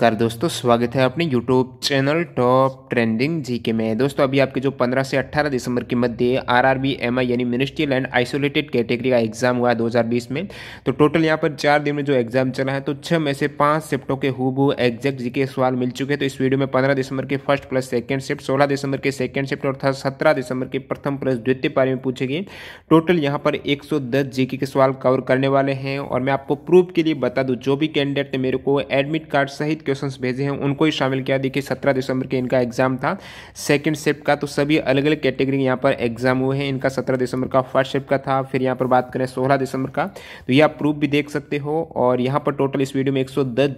कर दोस्तों स्वागत है अपने YouTube channel top trending G K में दोस्तों अभी आपके जो 15 से 18 दिसंबर के मध्य R R B M I यानी मिनिस्ट्रियल एंड आइसोलेटेड कैटेगरी का एग्जाम हुआ 2020 में तो टोटल यहाँ पर चार दिन में जो एग्जाम चला है तो छह में से पाँच शिफ्टों के हु एग्जैक्ट जी सवाल मिल चुके हैं तो इस वीडियो में पंद्रह दिसंबर के फर्स्ट प्लस सेकेंड शिफ्ट सोलह दिसंबर के सेकेंड शिफ्ट और सत्रह दिसंबर के प्रथम प्लस द्वितीय पारे में पूछेगी टोटल यहाँ पर एक सौ के सवाल कवर करने वाले हैं और मैं आपको प्रूफ के लिए बता दूँ जो भी कैंडिडेट ने मेरे को एडमिट कार्ड सहित क्वेश्चन भेजे हैं उनको ही शामिल किया देखिए सत्रह दिसंबर के इनका एग्जाम था सेकेंड शिफ्ट का तो सभी अलग अलग कैटेगरी यहाँ पर एग्जाम हुए हैं इनका सत्रह दिसंबर का फर्स्ट शिफ्ट का था फिर यहाँ पर बात करें सोलह दिसंबर का तो ये आप प्रूफ भी देख सकते हो और यहाँ पर टोटल इस वीडियो में एक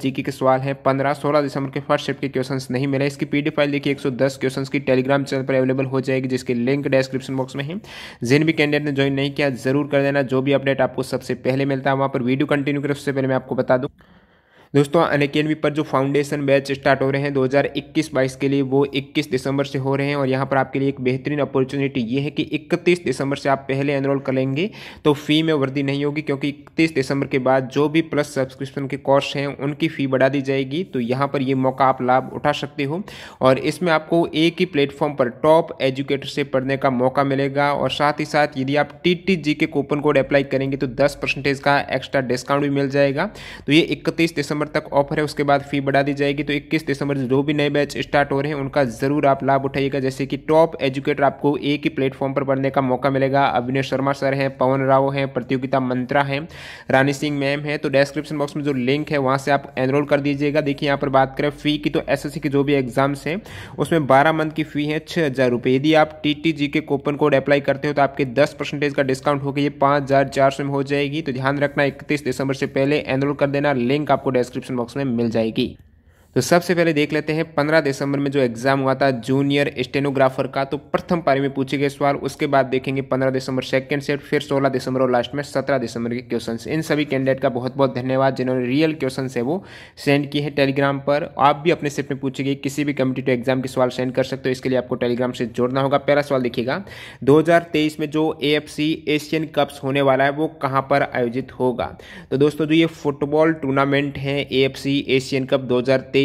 जीके के सवाल है पंद्रह सोलह दिसंबर के फर्स्ट शिफ्ट के क्वेश्चन नहीं मिले इसकी पी फाइल देखिए एक सौ की टेलीग्राम चैनल पर अवेलेबल हो जाएगी जिसके लिंक डिस्क्रिप्शन बॉक्स में है जिन भी कैंडिडेट ने ज्वाइन नहीं किया जरूर कर देना जो भी अपडेट आपको सबसे पहले मिलता है वहां पर वीडियो कंटिन्यू करें उससे पहले मैं आपको बता दूं दोस्तों अन पर जो फाउंडेशन बैच स्टार्ट हो रहे हैं 2021-22 के लिए वो 21 दिसंबर से हो रहे हैं और यहाँ पर आपके लिए एक बेहतरीन अपॉर्चुनिटी ये है कि 31 दिसंबर से आप पहले एनरोल करेंगे तो फ़ी में वृद्धि नहीं होगी क्योंकि इकतीस दिसंबर के बाद जो भी प्लस सब्सक्रिप्शन के कोर्स हैं उनकी फ़ी बढ़ा दी जाएगी तो यहाँ पर ये मौका आप लाभ उठा सकते हो और इसमें आपको एक ही प्लेटफॉर्म पर टॉप एजुकेटर से पढ़ने का मौका मिलेगा और साथ ही साथ यदि आप टी के कूपन कोड अप्लाई करेंगे तो दस का एक्स्ट्रा डिस्काउंट भी मिल जाएगा तो ये इकतीस दिसंबर दिसंबर तक ऑफर है उसके बाद फ़ी बढ़ा दी जाएगी तो इक्कीस दिसंबर जो भी नए बैच स्टार्ट हो रहे हैं उनका ज़रूर आप लाभ उठाइएगा जैसे कि टॉप एजुकेटर आपको एक ही प्लेटफॉर्म पर पढ़ने का मौका मिलेगा अभिनय शर्मा सर हैं पवन राव हैं प्रतियोगिता मंत्रा हैं रानी सिंह मैम हैं तो डिस्क्रिप्शन बॉक्स में जो लिंक है वहाँ से आप एनरोल कर दीजिएगा देखिए यहाँ पर बात करें फ़ी की तो एस की जो भी एग्जाम्स हैं उसमें बारह मंथ की फ़ी है छः हज़ार यदि आप टी के कूपन कोड अप्लाई करते हो तो आपके दस परसेंटेज का डिस्काउंट होकर ये पाँच हज़ार चार सौ में हो जाएगी तो ध्यान रखना इकतीस दिसंबर से पहले एनरोल कर देना लिंक आपको डेस्क डिस्क्रिप्शन बॉक्स में मिल जाएगी तो सबसे पहले देख लेते हैं पंद्रह दिसंबर में जो एग्ज़ाम हुआ था जूनियर स्टेनोग्राफर का तो प्रथम पारी में पूछे गए सवाल उसके बाद देखेंगे पंद्रह दिसंबर सेकंड सेट फिर सोलह दिसंबर और लास्ट में सत्रह दिसंबर के क्वेश्चन इन सभी कैंडिडेट का बहुत बहुत धन्यवाद जिन्होंने रियल क्वेश्चन है वो सेंड किए हैं टेलीग्राम पर आप भी अपने सेट में पूछे गए किसी भी कम्पिटेटिव एग्जाम के सवाल सेंड कर सकते हो इसके लिए आपको टेलीग्राम से जोड़ना होगा पहला सवाल देखिएगा दो में जो ए एशियन कप्स होने वाला है वो कहाँ पर आयोजित होगा तो दोस्तों जो ये फुटबॉल टूर्नामेंट है ए एशियन कप दो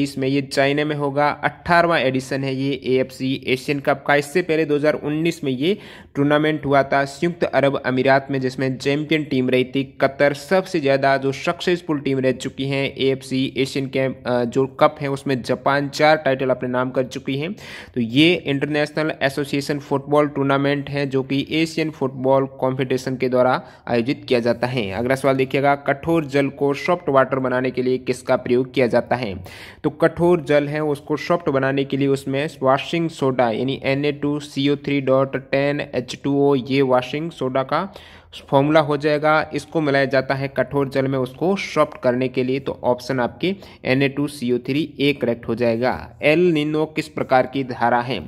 2023 में ये चाइना में होगा अट्ठारहवां एडिशन है ये ए एशियन कप का इससे पहले 2019 में ये टूर्नामेंट हुआ था संयुक्त अरब अमीरात में जिसमें चैंपियन टीम रही थी कतर सबसे ज़्यादा जो सक्सेसफुल टीम रह चुकी हैं ए एशियन के जो कप हैं उसमें जापान चार टाइटल अपने नाम कर चुकी हैं तो ये इंटरनेशनल एसोसिएशन फुटबॉल टूर्नामेंट है जो कि एशियन फुटबॉल कॉम्पिटिशन के द्वारा आयोजित किया जाता है अगला सवाल देखिएगा कठोर जल को सॉफ्ट वाटर बनाने के लिए किसका प्रयोग किया जाता है तो कठोर जल है उसको सॉफ्ट बनाने के लिए उसमें वाशिंग सोडा यानी N A two C O three dot ten H two O ये वाशिंग सोडा का फॉर्मूला हो जाएगा इसको मिलाया जाता है कठोर जल में उसको सॉफ्ट करने के लिए तो ऑप्शन आपके N A two C O three A correct हो जाएगा एल निनो किस प्रकार की धारा है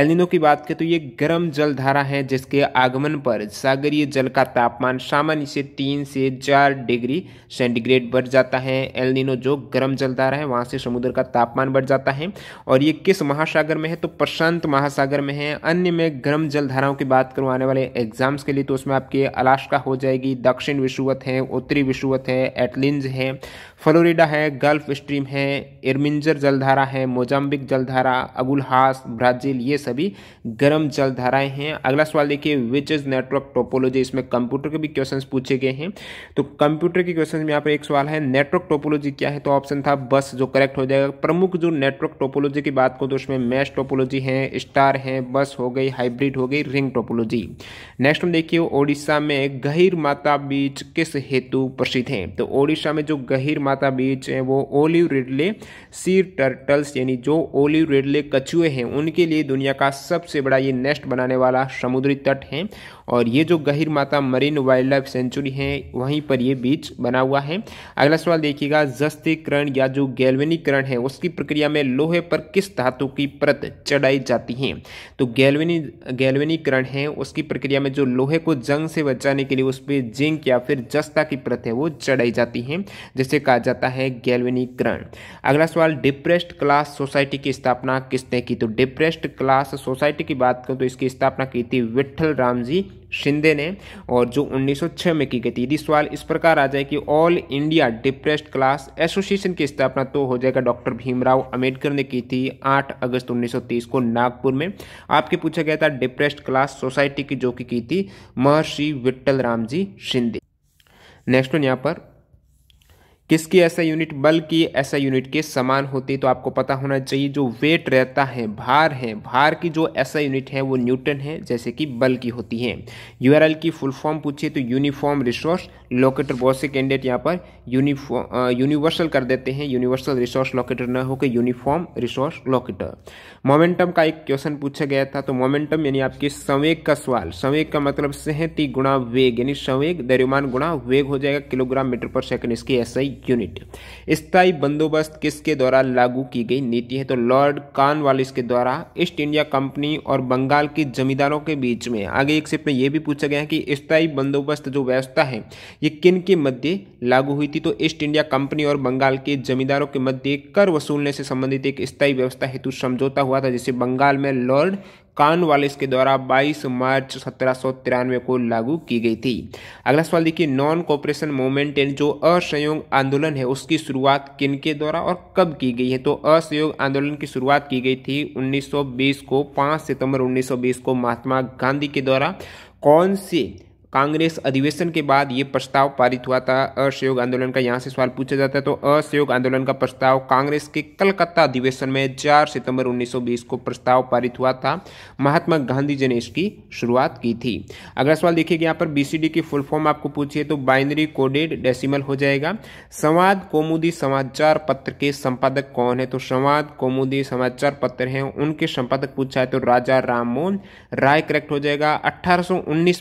एल निनो की बात करें तो ये गर्म जल धारा है जिसके आगमन पर सागरीय जल का तापमान सामान्य से तीन से चार डिग्री सेंटीग्रेड बढ़ जाता है एल निनो जो गर्म जल धारा है वहाँ से समुद्र का तापमान बढ़ जाता है और ये किस महासागर में है तो प्रशांत महासागर में है अन्य में गर्म जल धाराओं की बात करूँ आने वाले एग्जाम्स के लिए तो उसमें आपके अलास्का हो जाएगी दक्षिण विषुवत है उत्तरी विषुवत है एटलिंज है फ्लोरिडा है गल्फ स्ट्रीम है एरमिंजर जलधारा है मोजाम्बिक जलधारा अबुलहास ब्राज़ील ये सभी गर्म जलधाराएं हैं अगला सवाल देखिए विच इज़ नेटवर्क टोपोलॉजी इसमें कंप्यूटर के भी क्वेश्चन पूछे गए हैं तो कंप्यूटर के क्वेश्चन में यहाँ पर एक सवाल है नेटवर्क टोपोलॉजी क्या है तो ऑप्शन था बस जो करेक्ट हो जाएगा प्रमुख जो नेटवर्क टोपोलॉजी की बात करूँ तो उसमें मैश टोपोलॉजी है स्टार है बस हो गई हाइब्रिड हो गई रिंग टोपोलॉजी नेक्स्ट हम देखिए ओडिशा में गहिर माता बीच किस हेतु प्रसिद्ध हैं तो ओडिशा में जो गहिर माता बीच हैं वो ओलिव रिडले सी टर्टल्स यानी जो ओलिव रिडले कछुए हैं उनके लिए दुनिया का सबसे बड़ा ये नेस्ट बनाने वाला समुद्री तट है और ये जो गहिर माता मरीन वाइल्ड लाइफ सेंचुरी है वहीं पर ये बीच बना हुआ है अगला सवाल देखिएगा जस्तीकरण या जो गैल्वेनीकरण है उसकी प्रक्रिया में लोहे पर किस धातु की परत चढ़ाई जाती है तो गैल्वेनी गैल्वेनीकरण है उसकी प्रक्रिया में जो लोहे को जंग से बचाने के लिए उस पर जिंक या फिर जस्ता की परत है वो चढ़ाई जाती है जिसे कहा जाता है गैल्वेनीकरण अगला सवाल डिप्रेस्ड क्लास सोसाइटी की स्थापना किसने की तो डिप्रेस्ड क्लास सोसाइटी की बात करूँ तो इसकी स्थापना की थी विट्ठल राम जी शिंदे ने और जो 1906 में की गई थी यदि सवाल इस प्रकार आ जाए कि all India depressed class association की स्थापना तो हो जाएगा डॉक्टर भीमराव अम्बेडकर ने की थी 8 अगस्त 1930 को नागपुर में आपके पूछा गया था डिप्रेस्ड क्लास सोसाइटी की जो की, की थी महर्षि विट्ठल राम जी शिंदे नेक्स्ट यहाँ पर किसकी ऐसा यूनिट बल की ऐसा यूनिट के समान होती है तो आपको पता होना चाहिए जो वेट रहता है भार है भार की जो ऐसा यूनिट है वो न्यूटन है जैसे कि बल की होती है यूआरएल की फुल फॉर्म पूछिए तो यूनिफॉर्म रिसोर्स लोकेटर बहुत से कैंडिडेट यहाँ पर यूनिफॉर्म यूनिवर्सल कर देते हैं यूनिवर्सल रिसोर्स लोकेटर ना होकर यूनिफॉर्म रिसोर्स लोकेटर मोमेंटम का एक क्वेश्चन पूछा गया था तो मोमेंटम यानी आपके संवेग का सवाल संवेग का मतलब सहती गुणा वेग यानी संवेग द्रव्यमान गुणा वेग हो जाएगा किलोग्राम मीटर पर सेकेंड इसकी एसआई यूनिट स्थायी बंदोबस्त किसके द्वारा लागू की गई नीति है तो लॉर्ड कान के द्वारा ईस्ट इंडिया कंपनी और बंगाल के जमींदारों के बीच में आगे एक सिप में यह भी पूछा गया है कि स्थायी बंदोबस्त जो व्यवस्था है ये किन के मध्य लागू हुई थी तो ईस्ट इंडिया कंपनी और बंगाल के जमींदारों के मध्य कर वसूलने से संबंधित एक स्थायी व्यवस्था हेतु समझौता हुआ था जिसे बंगाल में लॉर्ड वालिस के द्वारा 22 मार्च सत्रह को लागू की गई थी अगला सवाल देखिए नॉन कॉपरेशन मूवमेंट एंड जो असहयोग आंदोलन है उसकी शुरुआत किन के द्वारा और कब की गई है तो असहयोग आंदोलन की शुरुआत की गई थी 1920 को 5 सितंबर 1920 को महात्मा गांधी के द्वारा कौन से कांग्रेस अधिवेशन के बाद ये प्रस्ताव पारित हुआ था असहयोग आंदोलन का यहाँ से सवाल पूछा जाता है तो असहयोग आंदोलन का प्रस्ताव कांग्रेस के कलकत्ता अधिवेशन में 4 सितंबर 1920 को प्रस्ताव पारित हुआ था महात्मा गांधी जी ने इसकी शुरुआत की थी अगला सवाल देखिए यहाँ पर बीसीडी की फुल फॉर्म आपको पूछिए तो बाइनरी कोडेड डेसिमल हो जाएगा संवाद कौमुदी समाचार पत्र के संपादक कौन है तो संवाद कौमुदी समाचार पत्र है उनके संपादक पूछा है तो राजा राम मोहन राय करेक्ट हो जाएगा अट्ठारह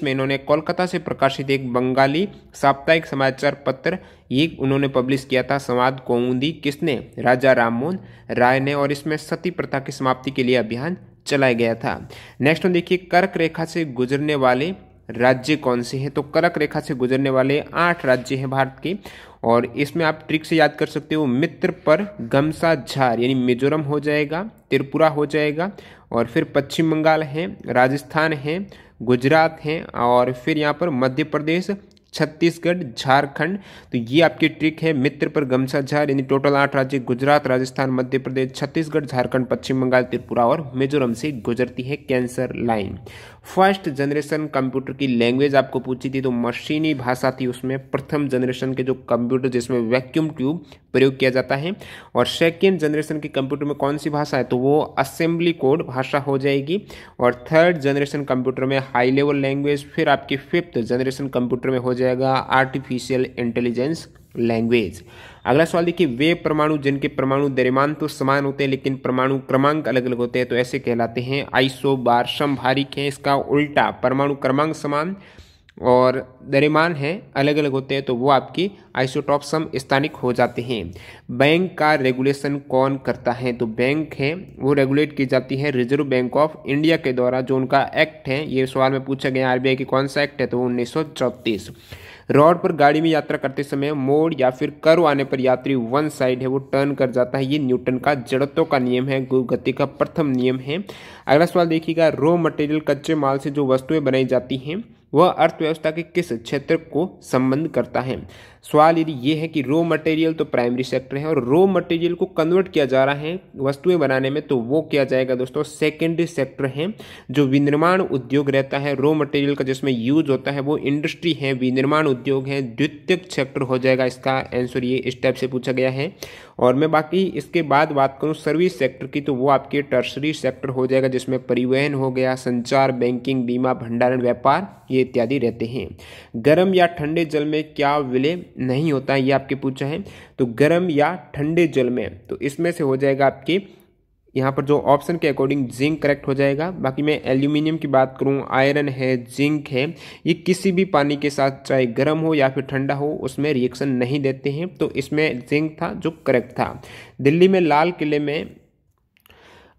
में इन्होंने कोलकाता कोलकाता से प्रकाशित एक बंगाली साप्ताहिक समाचार पत्र ये उन्होंने पब्लिश किया था संवाद कौमुदी किसने राजा राममोहन राय ने और इसमें सती प्रथा की समाप्ति के लिए अभियान चलाया गया था नेक्स्ट हम देखिए कर्क रेखा से गुजरने वाले राज्य कौन से हैं तो कर्क रेखा से गुजरने वाले आठ राज्य हैं भारत के और इसमें आप ट्रिक से याद कर सकते हो मित्र पर गमसा झार यानी मिजोरम हो जाएगा त्रिपुरा हो जाएगा और फिर पश्चिम बंगाल है राजस्थान है गुजरात हैं और फिर यहाँ पर मध्य प्रदेश छत्तीसगढ़ झारखंड तो ये आपकी ट्रिक है मित्र पर गमछा झार यानी टोटल आठ राज्य गुजरात राजस्थान मध्य प्रदेश छत्तीसगढ़ झारखंड पश्चिम बंगाल त्रिपुरा और मिजोरम से गुजरती है cancer line first generation computer की लैंग्वेज आपको पूछी थी तो मशीनी भाषा थी उसमें प्रथम जनरेशन के जो कंप्यूटर जिसमें वैक्यूम ट्यूब प्रयोग किया जाता है और सेकेंड जनरेशन के कंप्यूटर में कौन सी भाषा है तो वो असेंबली कोड भाषा हो जाएगी और थर्ड जनरेशन कंप्यूटर में हाई लेवल लैंग्वेज फिर आपकी फिफ्थ जनरेशन कंप्यूटर में हो जाएगा आर्टिफिशियल इंटेलिजेंस लैंग्वेज अगला सवाल देखिए वे परमाणु जिनके परमाणु दरमान तो समान होते हैं लेकिन परमाणु क्रमांक अलग अलग होते हैं तो ऐसे कहलाते हैं आइसोबार समभारिक है इसका उल्टा परमाणु क्रमांक समान और दरमान है अलग अलग होते हैं तो वो आपकी आइसोटॉप सम स्थानिक हो जाते हैं बैंक का रेगुलेशन कौन करता है तो बैंक है वो रेगुलेट की जाती है रिजर्व बैंक ऑफ इंडिया के द्वारा जो उनका एक्ट है ये सवाल में पूछा गया आर के कौन सा एक्ट है तो उन्नीस सौ चौंतीस रोड पर गाड़ी में यात्रा करते समय मोड़ या फिर कर्व आने पर यात्री वन साइड है वो टर्न कर जाता है ये न्यूटन का जड़त्व का नियम है गुरु गति का प्रथम नियम है अगला सवाल देखिएगा रॉ मटेरियल कच्चे माल से जो वस्तुएं बनाई जाती हैं वह अर्थव्यवस्था के किस क्षेत्र को संबंध करता है सवाल यदि ये है कि रो मटेरियल तो प्राइमरी सेक्टर है और रो मटेरियल को कन्वर्ट किया जा रहा है वस्तुएं बनाने में तो वो किया जाएगा दोस्तों सेकेंडरी सेक्टर है जो विनिर्माण उद्योग रहता है रो मटेरियल का जिसमें यूज होता है वो इंडस्ट्री है विनिर्माण उद्योग है द्वितीयक सेक्टर हो जाएगा इसका आंसर ये इस टाइप से पूछा गया है और मैं बाकी इसके बाद बात करूँ सर्विस सेक्टर की तो वो आपके टर्सरी सेक्टर हो जाएगा जिसमें परिवहन हो गया संचार बैंकिंग बीमा भंडारण व्यापार ये इत्यादि रहते हैं गर्म या ठंडे जल में क्या विलय नहीं होता ये आपके पूछा है तो गर्म या ठंडे जल में तो इसमें से हो जाएगा आपके यहाँ पर जो ऑप्शन के अकॉर्डिंग जिंक करेक्ट हो जाएगा बाकी मैं एल्यूमिनियम की बात करूँ आयरन है जिंक है ये किसी भी पानी के साथ चाहे गर्म हो या फिर ठंडा हो उसमें रिएक्शन नहीं देते हैं तो इसमें जिंक था जो करेक्ट था दिल्ली में लाल किले में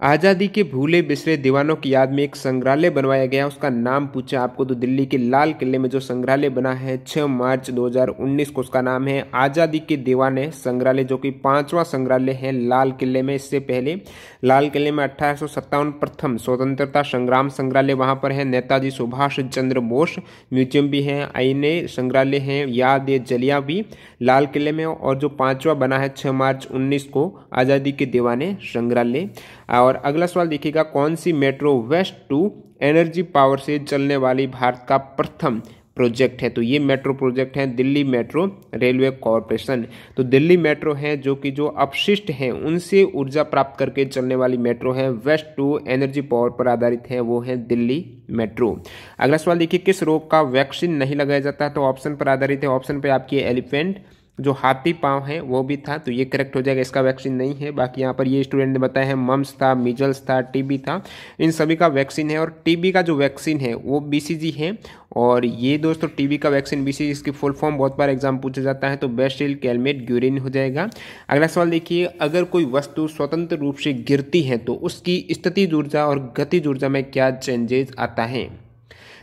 आज़ादी के भूले बिसरे दीवानों की याद में एक संग्रहालय बनवाया गया उसका नाम पूछा आपको तो दिल्ली के लाल किले में जो संग्रहालय बना है 6 मार्च 2019 को उसका नाम है आज़ादी के दीवाने संग्रहालय जो कि पांचवा संग्रहालय है लाल किले में इससे पहले लाल किले में अट्ठारह प्रथम स्वतंत्रता संग्राम संग्रहालय वहाँ पर है नेताजी सुभाष चंद्र बोस म्यूजियम भी है आईने संग्रहालय है याद जलिया भी लाल किले में और जो पाँचवा बना है छः मार्च उन्नीस को आज़ादी के दीवाने संग्रहालय और अगला सवाल देखिएगा कौन सी metro waste to energy power से चलने वाली भारत का प्रथम प्रोजेक्ट है तो ये मेट्रो प्रोजेक्ट है दिल्ली मेट्रो रेलवे कॉरपोरेशन तो दिल्ली मेट्रो है जो कि जो अपशिष्ट हैं उनसे ऊर्जा प्राप्त करके चलने वाली मेट्रो है वेस्ट टू एनर्जी पावर पर आधारित है वो है दिल्ली मेट्रो अगला सवाल देखिए किस रोग का वैक्सीन नहीं लगाया जाता तो ऑप्शन पर आधारित है ऑप्शन पर आपकी एलिफेंट जो हाथी पाँव है वो भी था तो ये करेक्ट हो जाएगा इसका वैक्सीन नहीं है बाकी यहाँ पर ये स्टूडेंट ने बताया है मम्स था मिजल्स था टीबी था इन सभी का वैक्सीन है और टीबी का जो वैक्सीन है वो बीसीजी है और ये दोस्तों टीबी का वैक्सीन बीसीजी इसकी फुल फॉर्म बहुत बार एग्जाम पूछा जाता है तो बेस्टिल कैलमेट ग्यूरिन हो जाएगा अगला सवाल देखिए अगर कोई वस्तु स्वतंत्र रूप से गिरती है तो उसकी स्थिति ऊर्जा और गतिज ऊर्जा में क्या चेंजेज आता है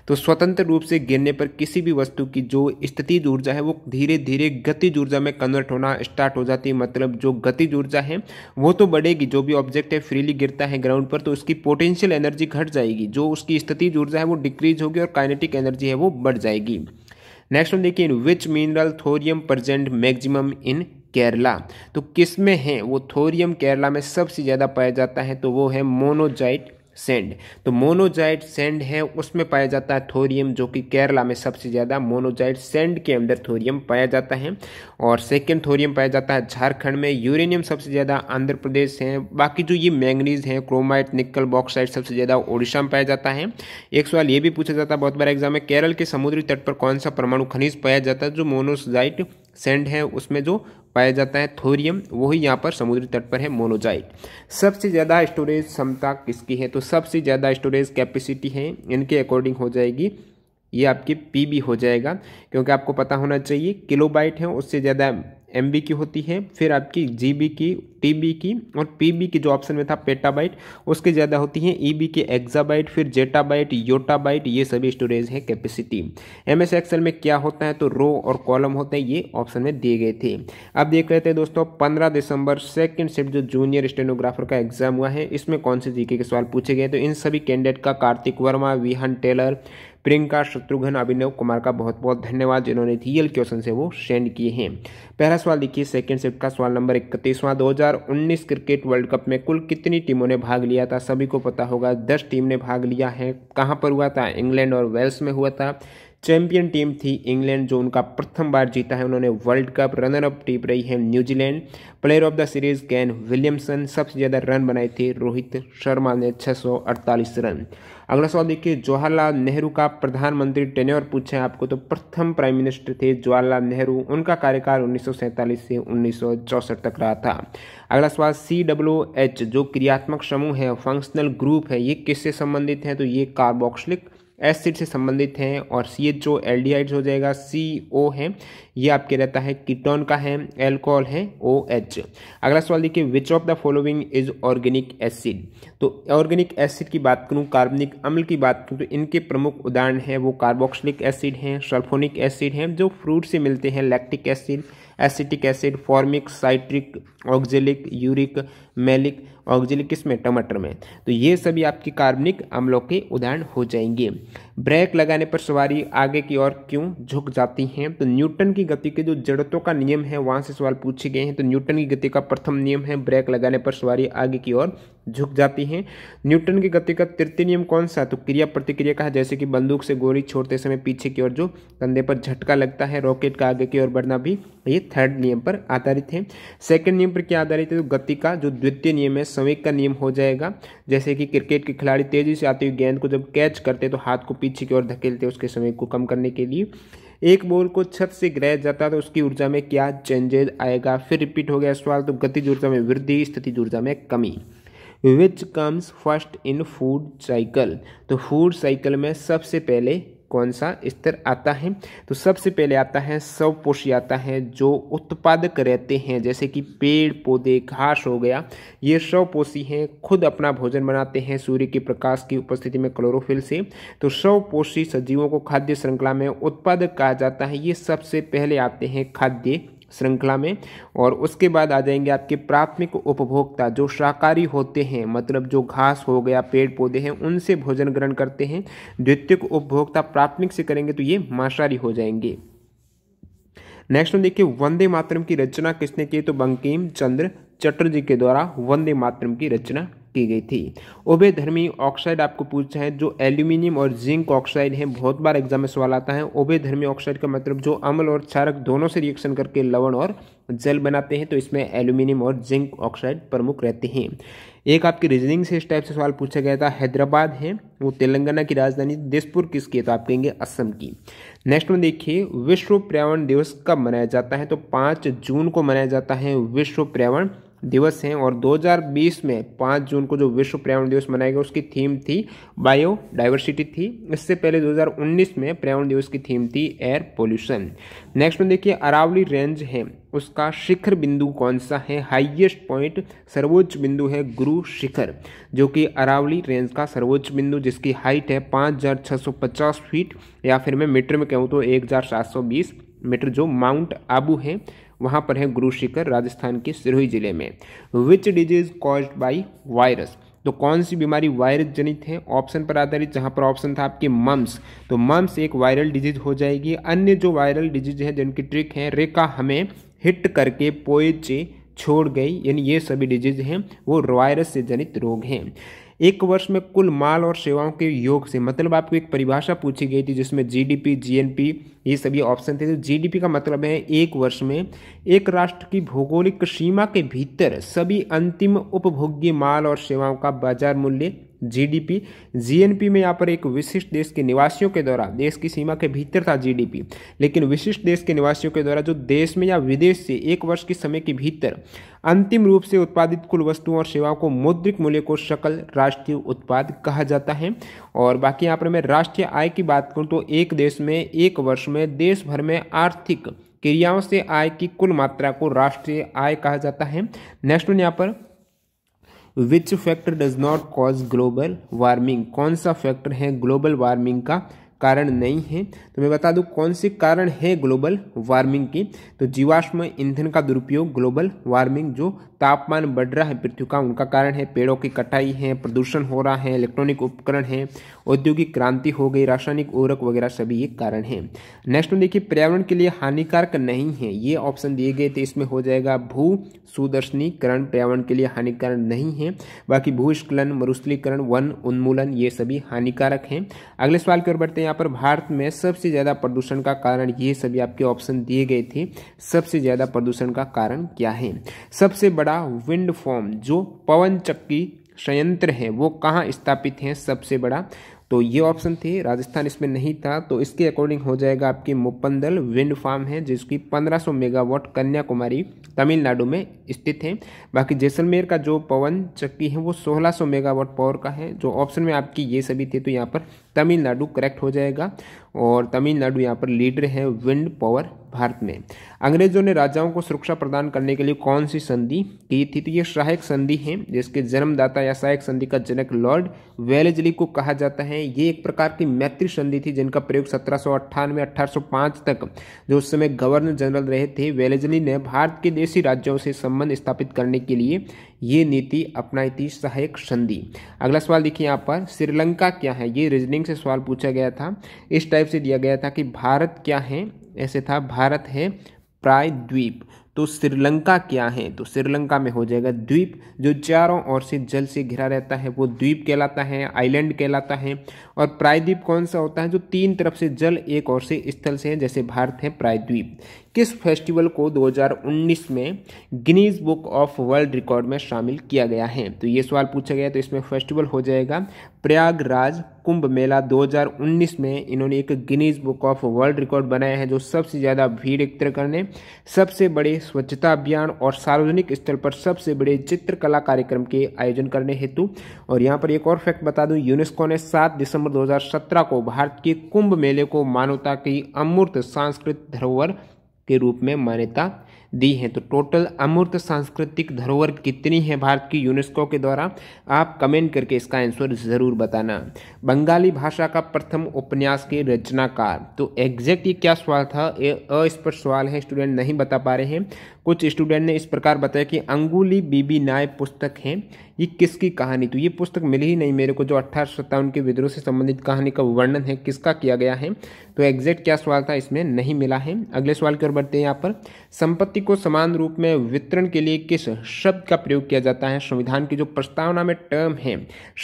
तो स्वतंत्र रूप से गिरने पर किसी भी वस्तु की जो स्थिति ऊर्जा है वो धीरे धीरे गति ऊर्जा में कन्वर्ट होना स्टार्ट हो जाती है मतलब जो गति ऊर्जा है वो तो बढ़ेगी जो भी ऑब्जेक्ट है फ्रीली गिरता है ग्राउंड पर तो उसकी पोटेंशियल एनर्जी घट जाएगी जो उसकी स्थिति ऊर्जा है वो डिक्रीज होगी और काइनेटिक एनर्जी है वो बढ़ जाएगी नेक्स्ट वन देखिए which mineral thorium present maximum in Kerala तो किस में है वो थोरियम केरला में सबसे ज़्यादा पाया जाता है तो वो है मोनोजाइट सेंड तो मोनोजाइट सेंड है उसमें पाया जाता है थोरियम जो कि केरला में सबसे ज़्यादा मोनोजाइट सेंड के अंदर थोरियम पाया जाता है और सेकेंड थोरियम पाया जाता है झारखंड में यूरेनियम सबसे ज़्यादा आंध्र प्रदेश है बाकी जो ये मैंगनीज है क्रोमाइट निकल बॉक्साइट सबसे ज़्यादा ओडिशा में पाया जाता है एक सवाल ये भी पूछा जाता है बहुत बार एग्जाम में केरल के समुद्री तट पर कौन सा परमाणु खनिज पाया जाता है जो मोनोजाइट सेंड है उसमें जो पाया जाता है थोरियम वही यहाँ पर समुद्री तट पर है मोनोजाइट सबसे ज़्यादा स्टोरेज क्षमता किसकी है तो सबसे ज़्यादा स्टोरेज कैपेसिटी है इनके अकॉर्डिंग हो जाएगी ये आपकी पीबी हो जाएगा क्योंकि आपको पता होना चाहिए किलोबाइट है उससे ज़्यादा एम की होती है फिर आपकी जी की टी की और पी की जो ऑप्शन में था पेटाबाइट उसके ज़्यादा होती हैं ई बी की एग्जाबाइट फिर जेटाबाइट योटाबाइट ये सभी स्टोरेज है कैपेसिटी एम एस एक्सएल में क्या होता है तो रो और कॉलम होते हैं ये ऑप्शन में दिए गए थे अब देख रहे थे दोस्तों पंद्रह दिसंबर सेकेंड शिफ्ट जो जूनियर स्टेनोग्राफर का एग्जाम हुआ है इसमें कौन से जी के सवाल पूछे गए तो इन सभी कैंडिडेट का कार्तिक वर्मा विहन टेलर प्रियंका शत्रुघ्न अभिनव कुमार का बहुत बहुत धन्यवाद जिन्होंने रियल क्वेश्चन से वो सेंड किए हैं पहला सवाल देखिए सेकंड शिफ्ट का सवाल नंबर इकतीसवां उन्नीस क्रिकेट वर्ल्ड कप में कुल कितनी टीमों ने भाग लिया था सभी को पता होगा दस टीम ने भाग लिया है कहाँ पर हुआ था इंग्लैंड और वेल्स में हुआ था चैंपियन टीम थी इंग्लैंड जो उनका प्रथम बार जीता है उन्होंने world cup runner up team रही है New Zealand player of the series Kane Williamson सबसे ज़्यादा रन बनाए थे रोहित शर्मा ने 648 रन अगला सवाल देखिए जवाहरलाल नेहरू का प्रधानमंत्री टेन्योर पूछे आपको तो प्रथम प्राइम मिनिस्टर थे जवाहरलाल नेहरू उनका कार्यकाल उन्नीस से उन्नीस तक रहा था अगला सवाल सी डब्ल्यू एच जो क्रियात्मक समूह है फंक्शनल ग्रुप है ये किससे संबंधित है तो ये कार्बोक्सलिक एसिड से संबंधित हैं और सी एच जो एल्डिहाइड्स हो जाएगा सी ओ है ये आपके रहता है कीटोन का है एल्कोहल है ओ एच अगला सवाल देखिए which of the following is organic acid तो ऑर्गेनिक एसिड की बात करूँ कार्बनिक अम्ल की बात करूँ तो इनके प्रमुख उदाहरण हैं वो कार्बोक्सिलिक एसिड हैं सल्फोनिक एसिड हैं जो फ्रूट से मिलते हैं lactic acid acetic acid formic citric oxalic uric malic oxalic किसमें टमाटर में तो ये सभी आपके कार्बनिक अम्लों के उदाहरण हो जाएंगे ब्रेक लगाने पर सवारी आगे की ओर क्यों झुक जाती हैं तो न्यूटन की गति के जो जड़तों का नियम है वहाँ से सवाल पूछे गए हैं तो न्यूटन की गति का प्रथम नियम है ब्रेक लगाने पर सवारी आगे की ओर झुक जाती हैं न्यूटन की गति का तृतीय नियम कौन सा तो क्रिया प्रतिक्रिया का है जैसे कि बंदूक से गोली छोड़ते समय पीछे की ओर जो कंधे पर झटका लगता है रॉकेट का आगे की ओर बढ़ना भी ये थर्ड नियम पर आधारित है सेकंड नियम पर क्या आधारित है तो गति का जो द्वितीय नियम है संवेग का नियम हो जाएगा जैसे कि क्रिकेट के खिलाड़ी तेजी से आती हुई गेंद को जब कैच करते तो हाथ को पीछे की ओर धकेलते उसके संवेग को कम करने के लिए एक बॉल को छत से ग्रह जाता है तो उसकी ऊर्जा में क्या चेंजेज आएगा फिर रिपीट हो गया सवाल तो गतिज ऊर्जा में वृद्धि स्थिति ऊर्जा में कमी which comes first in food cycle तो फूड साइकिल में सबसे पहले कौन सा स्तर आता है तो सबसे पहले आता है पोषी आता है जो उत्पादक रहते हैं जैसे कि पेड़ पौधे घास हो गया ये पोषी हैं खुद अपना भोजन बनाते हैं सूर्य के प्रकाश की उपस्थिति में क्लोरोफिल से तो पोषी सजीवों को खाद्य श्रृंखला में उत्पादक कहा जाता है ये सबसे पहले आते हैं खाद्य श्रृंखला में और उसके बाद आ जाएंगे आपके प्राथमिक उपभोक्ता जो शाकाहारी होते हैं मतलब जो घास हो गया पेड़ पौधे हैं उनसे भोजन ग्रहण करते हैं द्वितीय उपभोक्ता प्राथमिक से करेंगे तो ये मांसाहारी हो जाएंगे नेक्स्ट हम देखिए वंदे मातरम की रचना किसने की तो बंकिम चंद्र चटर्जी के द्वारा वंदे मातरम की रचना की गई थी धर्मी ऑक्साइड आपको पूछा है जो एल्यूमिनियम और जिंक ऑक्साइड है बहुत बार एग्जाम में सवाल आता है ओबे धर्मी ऑक्साइड का मतलब जो अम्ल और क्षारक दोनों से रिएक्शन करके लवण और जल बनाते हैं तो इसमें एल्यूमिनियम और जिंक ऑक्साइड प्रमुख रहते हैं एक आपकी रीजनिंग से इस टाइप से सवाल पूछा गया था हैदराबाद है वो तेलंगाना की राजधानी देशपुर किसकी है तो आप कहेंगे असम की नेक्स्ट में देखिए विश्व पर्यावरण दिवस कब मनाया जाता है तो पाँच जून को मनाया जाता है विश्व पर्यावरण दिवस हैं और 2020 में 5 जून को जो विश्व पर्यावरण दिवस मनाया गया उसकी थीम थी बायोडाइवर्सिटी थी इससे पहले 2019 में पर्यावरण दिवस की थीम थी एयर पोल्यूशन नेक्स्ट में देखिए अरावली रेंज है उसका शिखर बिंदु कौन सा है हाईएस्ट पॉइंट सर्वोच्च बिंदु है गुरु शिखर जो कि अरावली रेंज का सर्वोच्च बिंदु जिसकी हाइट है 5650 फीट या फिर मैं मीटर में कहूँ तो 1720 मीटर जो माउंट आबू है वहाँ पर है गुरु शिखर राजस्थान के सिरोही जिले में which disease cause by virus तो कौन सी बीमारी वायरस जनित है ऑप्शन पर आधारित जहाँ पर ऑप्शन था आपके मम्स तो मम्स एक वायरल डिजीज हो जाएगी अन्य जो वायरल डिजीज है जिनकी ट्रिक है रेखा हमें हिट करके पोएचे छोड़ गई यानी ये सभी डिजीज हैं वो वायरस से जनित रोग हैं एक वर्ष में कुल माल और सेवाओं के योग से मतलब आपको एक परिभाषा पूछी गई थी जिसमें जीडीपी जीएनपी ये सभी ऑप्शन थे तो जीडीपी का मतलब है एक वर्ष में एक राष्ट्र की भौगोलिक सीमा के भीतर सभी अंतिम उपभोग्य माल और सेवाओं का बाजार मूल्य जीडीपी जीएनपी में यहाँ पर एक विशिष्ट देश के निवासियों के द्वारा देश की सीमा के भीतर था जीडीपी लेकिन विशिष्ट देश के निवासियों के द्वारा जो देश में या विदेश से एक वर्ष के समय के भीतर अंतिम रूप से उत्पादित कुल वस्तुओं और सेवाओं को मौद्रिक मूल्य को सकल राष्ट्रीय उत्पाद कहा जाता है और बाकी यहाँ पर मैं राष्ट्रीय आय की बात करूँ तो एक देश में एक वर्ष में देश भर में आर्थिक क्रियाओं से आय की कुल मात्रा को राष्ट्रीय आय कहा जाता है नेक्स्ट यहाँ पर which factor does not cause global warming कौन सा फैक्टर है ग्लोबल वार्मिंग का कारण नहीं है तो मैं बता दूं कौन से कारण है ग्लोबल वार्मिंग के तो जीवाश्म ईंधन का दुरुपयोग ग्लोबल वार्मिंग जो तापमान बढ़ रहा है पृथ्वी का उनका कारण है पेड़ों की कटाई है प्रदूषण हो रहा है इलेक्ट्रॉनिक उपकरण है औद्योगिक क्रांति हो गई रासायनिक उर्वरक वगैरह सभी ये कारण है नेक्स्ट में देखिए पर्यावरण के लिए हानिकारक नहीं है ये ऑप्शन दिए गए थे इसमें हो जाएगा भू सुदर्शनीकरण पर्यावरण के लिए हानिकारक नहीं है बाकी भूस्खलन मरुस्थलीकरण वन उन्मूलन ये सभी हानिकारक हैं अगले सवाल की ओर बढ़ते हैं यहाँ पर भारत में सबसे ज़्यादा प्रदूषण का कारण ये सभी आपके ऑप्शन दिए गए थे सबसे ज़्यादा प्रदूषण का कारण क्या है सबसे बड़ा टाटा विंड फॉर्म जो पवन चक्की संयंत्र है वो कहाँ स्थापित है सबसे बड़ा तो ये ऑप्शन थे राजस्थान इसमें नहीं था तो इसके अकॉर्डिंग हो जाएगा आपकी मुपंदल विंड फार्म है जिसकी 1500 मेगावाट कन्याकुमारी तमिलनाडु में स्थित है बाकी जैसलमेर का जो पवन चक्की है वो 1600 मेगावाट पावर का है जो ऑप्शन में आपकी ये सभी थे तो यहाँ पर तमिलनाडु करेक्ट हो जाएगा और तमिलनाडु यहाँ पर लीडर है विंड पावर भारत में अंग्रेजों ने राजाओं को सुरक्षा प्रदान करने के लिए कौन सी संधि की थी तो ये सहायक संधि है जिसके जन्मदाता या सहायक संधि का जनक लॉर्ड वेलेजली को कहा जाता है ये एक प्रकार की मैत्री संधि थी जिनका प्रयोग सत्रह सौ तक जो उस समय गवर्नर जनरल रहे थे वेलेजली ने भारत के देशी राज्यों से संबंध स्थापित करने के लिए ये नीति अपनाई थी सहायक संधि अगला सवाल देखिए यहाँ पर श्रीलंका क्या है ये रीजनिंग से सवाल पूछा गया था इस टाइप से दिया गया था कि भारत क्या है ऐसे था भारत है प्राय द्वीप तो श्रीलंका क्या है तो श्रीलंका में हो जाएगा द्वीप जो चारों ओर से जल से घिरा रहता है वो द्वीप कहलाता है आइलैंड कहलाता है और प्रायद्वीप कौन सा होता है जो तीन तरफ से जल एक ओर से स्थल से है जैसे भारत है प्रायद्वीप किस फेस्टिवल को 2019 में Guinness book of world record में शामिल किया गया है तो ये सवाल पूछा गया तो इसमें फेस्टिवल हो जाएगा प्रयागराज कुंभ मेला 2019 में इन्होंने एक Guinness book of world record बनाया है जो सबसे ज़्यादा भीड़ एकत्र करने सबसे बड़े स्वच्छता अभियान और सार्वजनिक स्थल पर सबसे बड़े चित्रकला कार्यक्रम के आयोजन करने हेतु और यहाँ पर एक और फैक्ट बता दूँ यूनेस्को ने सात दिसंबर 2017 को भारत के कुंभ मेले को मानवता की अमूर्त सांस्कृतिक धरोहर के रूप में मान्यता दी है तो टोटल अमूर्त सांस्कृतिक धरोहर कितनी है भारत की यूनेस्को के द्वारा आप कमेंट करके इसका आंसर ज़रूर बताना बंगाली भाषा का प्रथम उपन्यास के रचनाकार तो एग्जैक्ट ये क्या सवाल था ये अस्पष्ट सवाल है स्टूडेंट नहीं बता पा रहे हैं कुछ स्टूडेंट ने इस प्रकार बताया कि अंगुली बीबी नाय पुस्तक है ये किसकी कहानी तो ये पुस्तक मिली ही नहीं मेरे को जो अट्ठारह के विद्रोह से संबंधित कहानी का वर्णन है किसका किया गया है तो एग्जैक्ट क्या सवाल था इसमें नहीं मिला है अगले सवाल की ओर बढ़ते हैं यहाँ पर संपत्ति को समान रूप में वितरण के लिए किस शब्द का प्रयोग किया जाता है संविधान की जो प्रस्तावना में टर्म है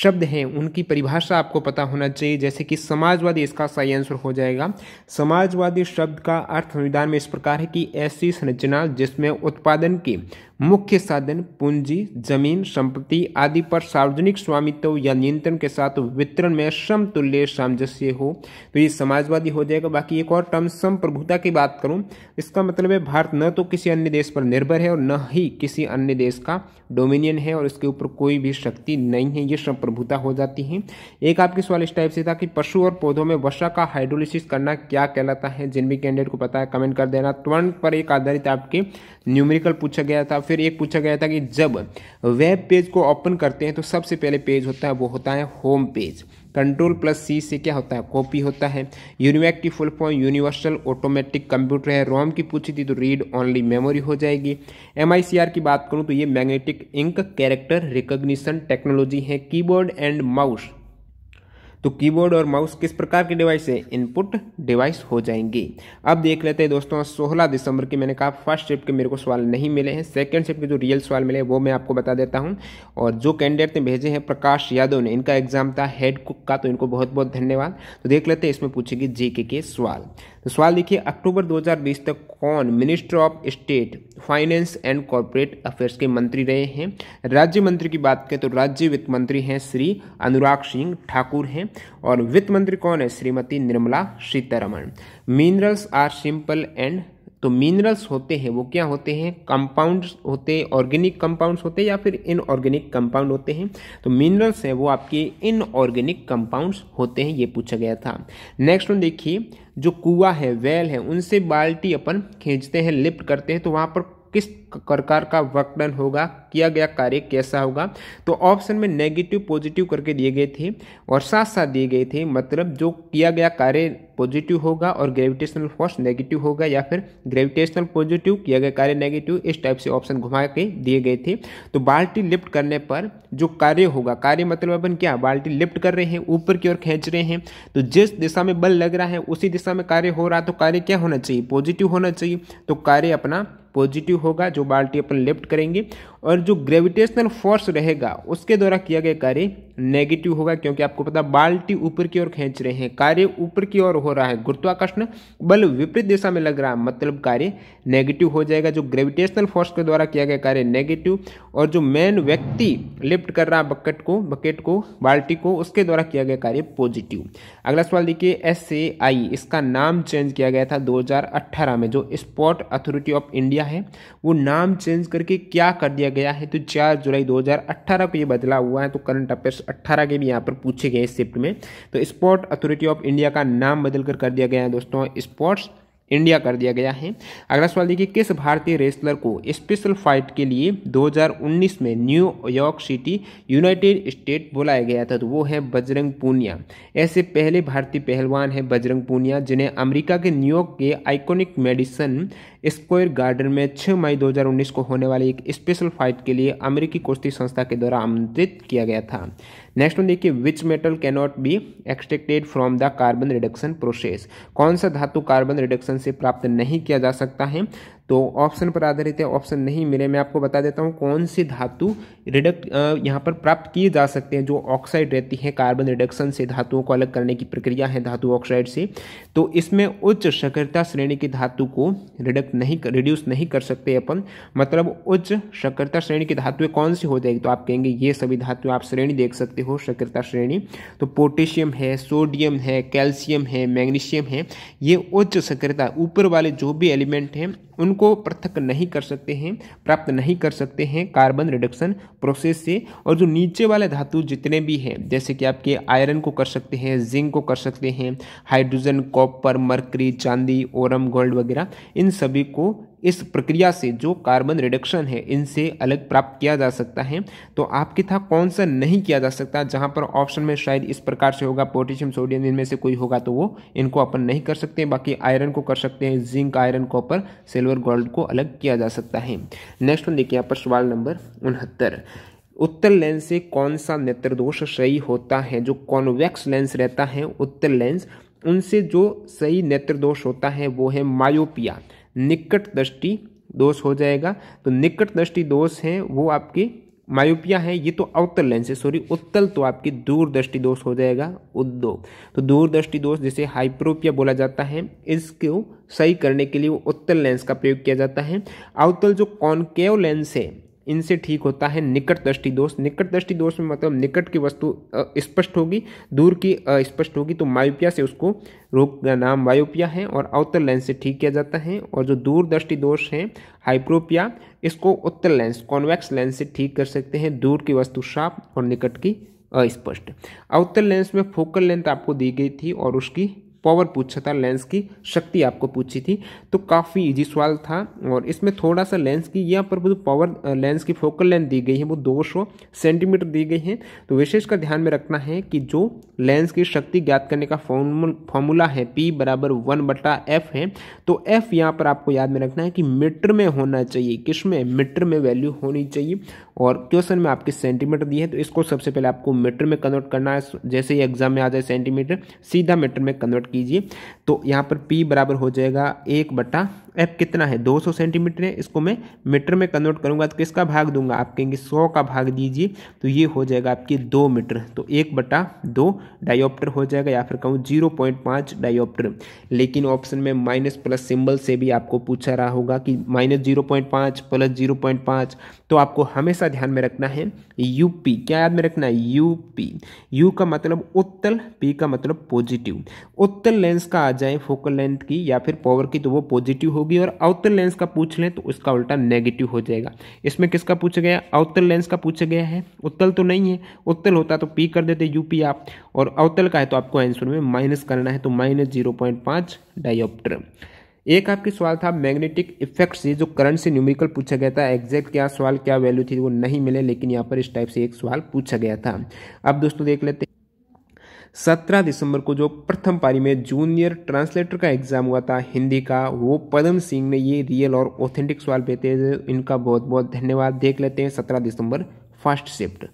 शब्द हैं उनकी परिभाषा आपको पता होना चाहिए जैसे कि समाजवादी इसका सही आंसर हो जाएगा समाजवादी शब्द का अर्थ संविधान में इस प्रकार है कि ऐसी संरचना जिसमें उत्पादन की मुख्य साधन पूंजी जमीन संपत्ति आदि पर सार्वजनिक स्वामित्व या नियंत्रण के साथ वितरण में समतुल्य सामंजस्य हो तो ये समाजवादी हो जाएगा बाकी एक और टर्म संप्रभुता की बात करूं इसका मतलब है भारत न तो किसी अन्य देश पर निर्भर है और न ही किसी अन्य देश का डोमिनियन है और इसके ऊपर कोई भी शक्ति नहीं है ये संप्रभुता हो जाती है एक आपके सवाल इस टाइप से था कि पशु और पौधों में वर्षा का हाइड्रोलिसिस करना क्या कहलाता है जिन भी कैंडिडेट को पता है कमेंट कर देना त्वरण पर एक आधारित आपके न्यूमेरिकल पूछा गया था फिर एक पूछा गया था कि जब वेब पेज को ओपन करते हैं तो सबसे पहले पेज होता है वो होता है home page control plus C से क्या होता है कॉपी होता है यूनिवैक की full form universal automatic computer है रोम की पूछी थी तो रीड ओनली मेमोरी हो जाएगी एम की बात करूँ तो ये magnetic ink character recognition technology है कीबोर्ड एंड माउस तो कीबोर्ड और माउस किस प्रकार की डिवाइस है इनपुट डिवाइस हो जाएंगी अब देख लेते हैं दोस्तों सोलह दिसंबर की मैंने कहा फर्स्ट शिफ्ट के मेरे को सवाल नहीं मिले हैं सेकेंड शिफ्ट के जो रियल सवाल मिले वो मैं आपको बता देता हूँ और जो कैंडिडेट ने भेजे हैं प्रकाश यादव ने इनका एग्जाम था हेड कुक का तो इनको बहुत बहुत धन्यवाद तो देख लेते हैं इसमें पूछेगी जी के सवाल तो सवाल देखिए अक्टूबर 2020 तक कौन minister of state finance and corporate affairs के मंत्री रहे हैं राज्य मंत्री की बात करें तो राज्य वित्त मंत्री हैं श्री अनुराग सिंह ठाकुर हैं और वित्त मंत्री कौन है Shrimati Nirmala Sitharaman minerals are simple and तो मिनरल्स होते हैं वो क्या होते हैं कंपाउंड्स होते हैं ऑर्गेनिक कंपाउंड्स होते हैं या फिर इनऑर्गेनिक कंपाउंड होते हैं तो मिनरल्स हैं वो आपके इनऑर्गेनिक कंपाउंड्स होते हैं ये पूछा गया था नेक्स्ट वन देखिए जो कुआ है वेल है उनसे बाल्टी अपन खींचते हैं लिफ्ट करते हैं तो वहाँ पर किस प्रकार का वर्कडन होगा किया गया कार्य कैसा होगा तो ऑप्शन में नेगेटिव पॉजिटिव करके दिए गए थे और साथ साथ दिए गए थे मतलब जो किया गया कार्य पॉजिटिव होगा और ग्रेविटेशनल फोर्स नेगेटिव होगा या फिर ग्रेविटेशनल पॉजिटिव किया गया कार्य नेगेटिव इस टाइप से ऑप्शन घुमा के दिए गए थे तो बाल्टी लिफ्ट करने पर जो कार्य होगा कार्य मतलब अपन क्या बाल्टी लिफ्ट कर रहे हैं ऊपर की ओर खींच रहे हैं तो जिस दिशा में बल लग रहा है उसी दिशा में कार्य हो रहा तो कार्य क्या होना चाहिए पॉजिटिव होना चाहिए तो कार्य अपना पॉजिटिव होगा जो जो बाल्टी अपन लिफ्ट करेंगे और जो ग्रेविटेशनल फोर्स रहेगा उसके द्वारा किया गया कार्य नेगेटिव होगा क्योंकि आपको पता बाल्टी ऊपर की ओर खींच रहे हैं कार्य ऊपर की ओर हो रहा है गुरुत्वाकर्षण बल विपरीत दिशा में लग रहा है मतलब कार्य नेगेटिव हो जाएगा जो ग्रेविटेशनल फोर्स के द्वारा किया गया कार्य नेगेटिव और जो मेन व्यक्ति लिफ्ट कर रहा है बकेट को बकेट को बाल्टी को उसके द्वारा किया गया कार्य पॉजिटिव अगला सवाल देखिए एस इसका नाम चेंज किया गया था दो में जो स्पोर्ट अथॉरिटी ऑफ इंडिया है वो नाम चेंज करके क्या कर दिया गया है तो चार जुलाई 2018 को ये बदला हुआ है तो करंट अफेयर्स 18 के भी यहाँ पर पूछे गए इस शिफ्ट में तो स्पोर्ट अथॉरिटी ऑफ इंडिया का नाम बदल कर, कर दिया गया है दोस्तों स्पोर्ट्स इंडिया कर दिया गया है अगला सवाल देखिए किस भारतीय रेसलर को स्पेशल फाइट के लिए 2019 में न्यूयॉर्क सिटी यूनाइटेड स्टेट बुलाया गया था तो वो है बजरंग पूनिया ऐसे पहले भारतीय पहलवान हैं बजरंग पूनिया जिन्हें अमेरिका के न्यूयॉर्क के आइकॉनिक मेडिसन स्क्वायर गार्डन में 6 मई 2019 को होने वाली एक स्पेशल फाइट के लिए अमेरिकी कुश्ती संस्था के द्वारा आमंत्रित किया गया था नेक्स्ट वन देखिए which metal cannot be extracted from the carbon reduction process कौन सा धातु कार्बन रिडक्शन से प्राप्त नहीं किया जा सकता है तो ऑप्शन पर आधारित है ऑप्शन नहीं मिले मैं आपको बता देता हूँ कौन सी धातु रिडक्ट यहाँ पर प्राप्त किए जा सकते हैं जो ऑक्साइड रहती है कार्बन रिडक्शन से धातुओं को अलग करने की प्रक्रिया है धातु ऑक्साइड से तो इसमें उच्च सक्रियता श्रेणी की धातु को रिडक्ट नहीं रिड्यूस नहीं कर सकते अपन मतलब उच्च शकरता श्रेणी की धातुएं कौन सी हो जाएगी तो आप कहेंगे ये सभी धातुएं आप श्रेणी देख सकते हो शकरता श्रेणी तो पोटेशियम है सोडियम है कैल्शियम है मैग्नीशियम है ये उच्च सक्रियता ऊपर वाले जो भी एलिमेंट हैं उनको उनको पृथक नहीं कर सकते हैं प्राप्त नहीं कर सकते हैं कार्बन रिडक्शन प्रोसेस से और जो नीचे वाले धातु जितने भी हैं जैसे कि आपके आयरन को कर सकते हैं जिंक को कर सकते हैं हाइड्रोजन कॉपर मरकरी चांदी ओरम गोल्ड वगैरह इन सभी को इस प्रक्रिया से जो कार्बन रिडक्शन है इनसे अलग प्राप्त किया जा सकता है तो आपके था कौन सा नहीं किया जा सकता जहाँ पर ऑप्शन में शायद इस प्रकार से होगा पोटेशियम सोडियम इनमें से कोई होगा तो वो इनको अपन नहीं कर सकते बाकी आयरन को कर सकते हैं zinc iron copper silver gold को अलग किया जा सकता है नेक्स्ट वन देखिए यहाँ पर सवाल नंबर उनहत्तर उत्तर लेंस से कौन सा नेत्र दोष सही होता है जो कॉन्वेक्स लेंस रहता है उत्तर लेंस उनसे जो सही नेत्र दोष होता है वो है मायोपिया निकट दृष्टि दोष हो जाएगा तो निकट दृष्टि दोष है वो आपकी मायोपिया है ये तो अवतल लेंस है सॉरी उत्तल तो आपकी दूरदृष्टि दोष हो जाएगा उद्दो तो दूरदृष्टि दोष जिसे हाइप्रोपिया बोला जाता है इसको सही करने के लिए वो उत्तल लेंस का प्रयोग किया जाता है अवतल जो कॉन्केव लेंस है इनसे ठीक होता है निकट दृष्टि दोष निकट दृष्टि दोष में मतलब निकट की वस्तु स्पष्ट होगी दूर की स्पष्ट होगी तो मायोपिया से उसको रोग का नाम मायोपिया है और अवतर लेंस से ठीक किया जाता है और जो दूर दृष्टि दोष है हाइप्रोपिया इसको उत्तर लेंस कॉन्वेक्स लेंस से ठीक कर सकते हैं दूर की वस्तु साफ और निकट की अस्पष्ट अवतर लेंस में फोकल लेंथ आपको दी गई थी और उसकी पावर पूछा था लेंस की शक्ति आपको पूछी थी तो काफ़ी इजी सवाल था और इसमें थोड़ा सा लेंस की यहाँ पर जो पावर लेंस की फोकल लेंथ दी गई है वो 200 सेंटीमीटर दी गई है तो विशेष का ध्यान में रखना है कि जो लेंस की शक्ति ज्ञात करने का फॉर्मूला है पी बराबर वन बटा एफ है तो एफ यहाँ पर आपको याद में रखना है कि मीटर में होना चाहिए किस में मीटर में वैल्यू होनी चाहिए और क्वेश्चन में आपके सेंटीमीटर दिए हैं तो इसको सबसे पहले आपको मीटर में कन्वर्ट करना है जैसे ही एग्जाम में आ जाए सेंटीमीटर सीधा मीटर में कन्वर्ट कीजिए तो यहाँ पर पी बराबर हो जाएगा एक बटा एफ कितना है 200 सेंटीमीटर है इसको मैं मीटर में कन्वर्ट करूँगा तो किसका भाग दूंगा आप कहेंगे सौ का भाग दीजिए तो ये हो जाएगा आपकी दो मीटर तो एक बटा दो डायोप्टर हो जाएगा या फिर कहूँ जीरो पॉइंट पाँच डायोप्टर लेकिन ऑप्शन में माइनस प्लस सिंबल से भी आपको पूछा रहा होगा कि माइनस जीरो पॉइंट पाँच प्लस जीरो पॉइंट पाँच तो आपको हमेशा हमेशा ध्यान में रखना है यूपी क्या याद में रखना है यूपी यू का मतलब उत्तल पी का मतलब पॉजिटिव उत्तल लेंस का आ जाए फोकल लेंथ की या फिर पावर की तो वो पॉजिटिव होगी और अवतल लेंस का पूछ लें तो उसका उल्टा नेगेटिव हो जाएगा इसमें किसका पूछा गया अवतल लेंस का पूछा गया है उत्तल तो नहीं है उत्तल होता तो पी कर देते यूपी आप और अवतल का है तो आपको आंसर में माइनस करना है तो माइनस जीरो पॉइंट पाँच डायोप्टर एक आपके सवाल था मैग्नेटिक इफेक्ट से जो करंट से न्यूमेरिकल पूछा गया था एग्जैक्ट क्या सवाल क्या वैल्यू थी वो नहीं मिले लेकिन यहाँ पर इस टाइप से एक सवाल पूछा गया था अब दोस्तों देख लेते हैं सत्रह दिसंबर को जो प्रथम पारी में जूनियर ट्रांसलेटर का एग्जाम हुआ था हिंदी का वो पदम सिंह ने ये रियल और ऑथेंटिक सवाल भेजे इनका बहुत बहुत धन्यवाद देख लेते हैं सत्रह दिसंबर फर्स्ट शिफ्ट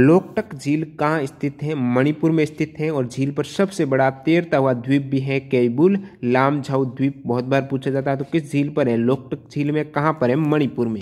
लोकटक झील कहाँ स्थित है मणिपुर में स्थित है और झील पर सबसे बड़ा तैरता हुआ द्वीप भी है लाम लामझाऊ द्वीप बहुत बार पूछा जाता है तो किस झील पर है लोकटक झील में कहाँ पर है मणिपुर में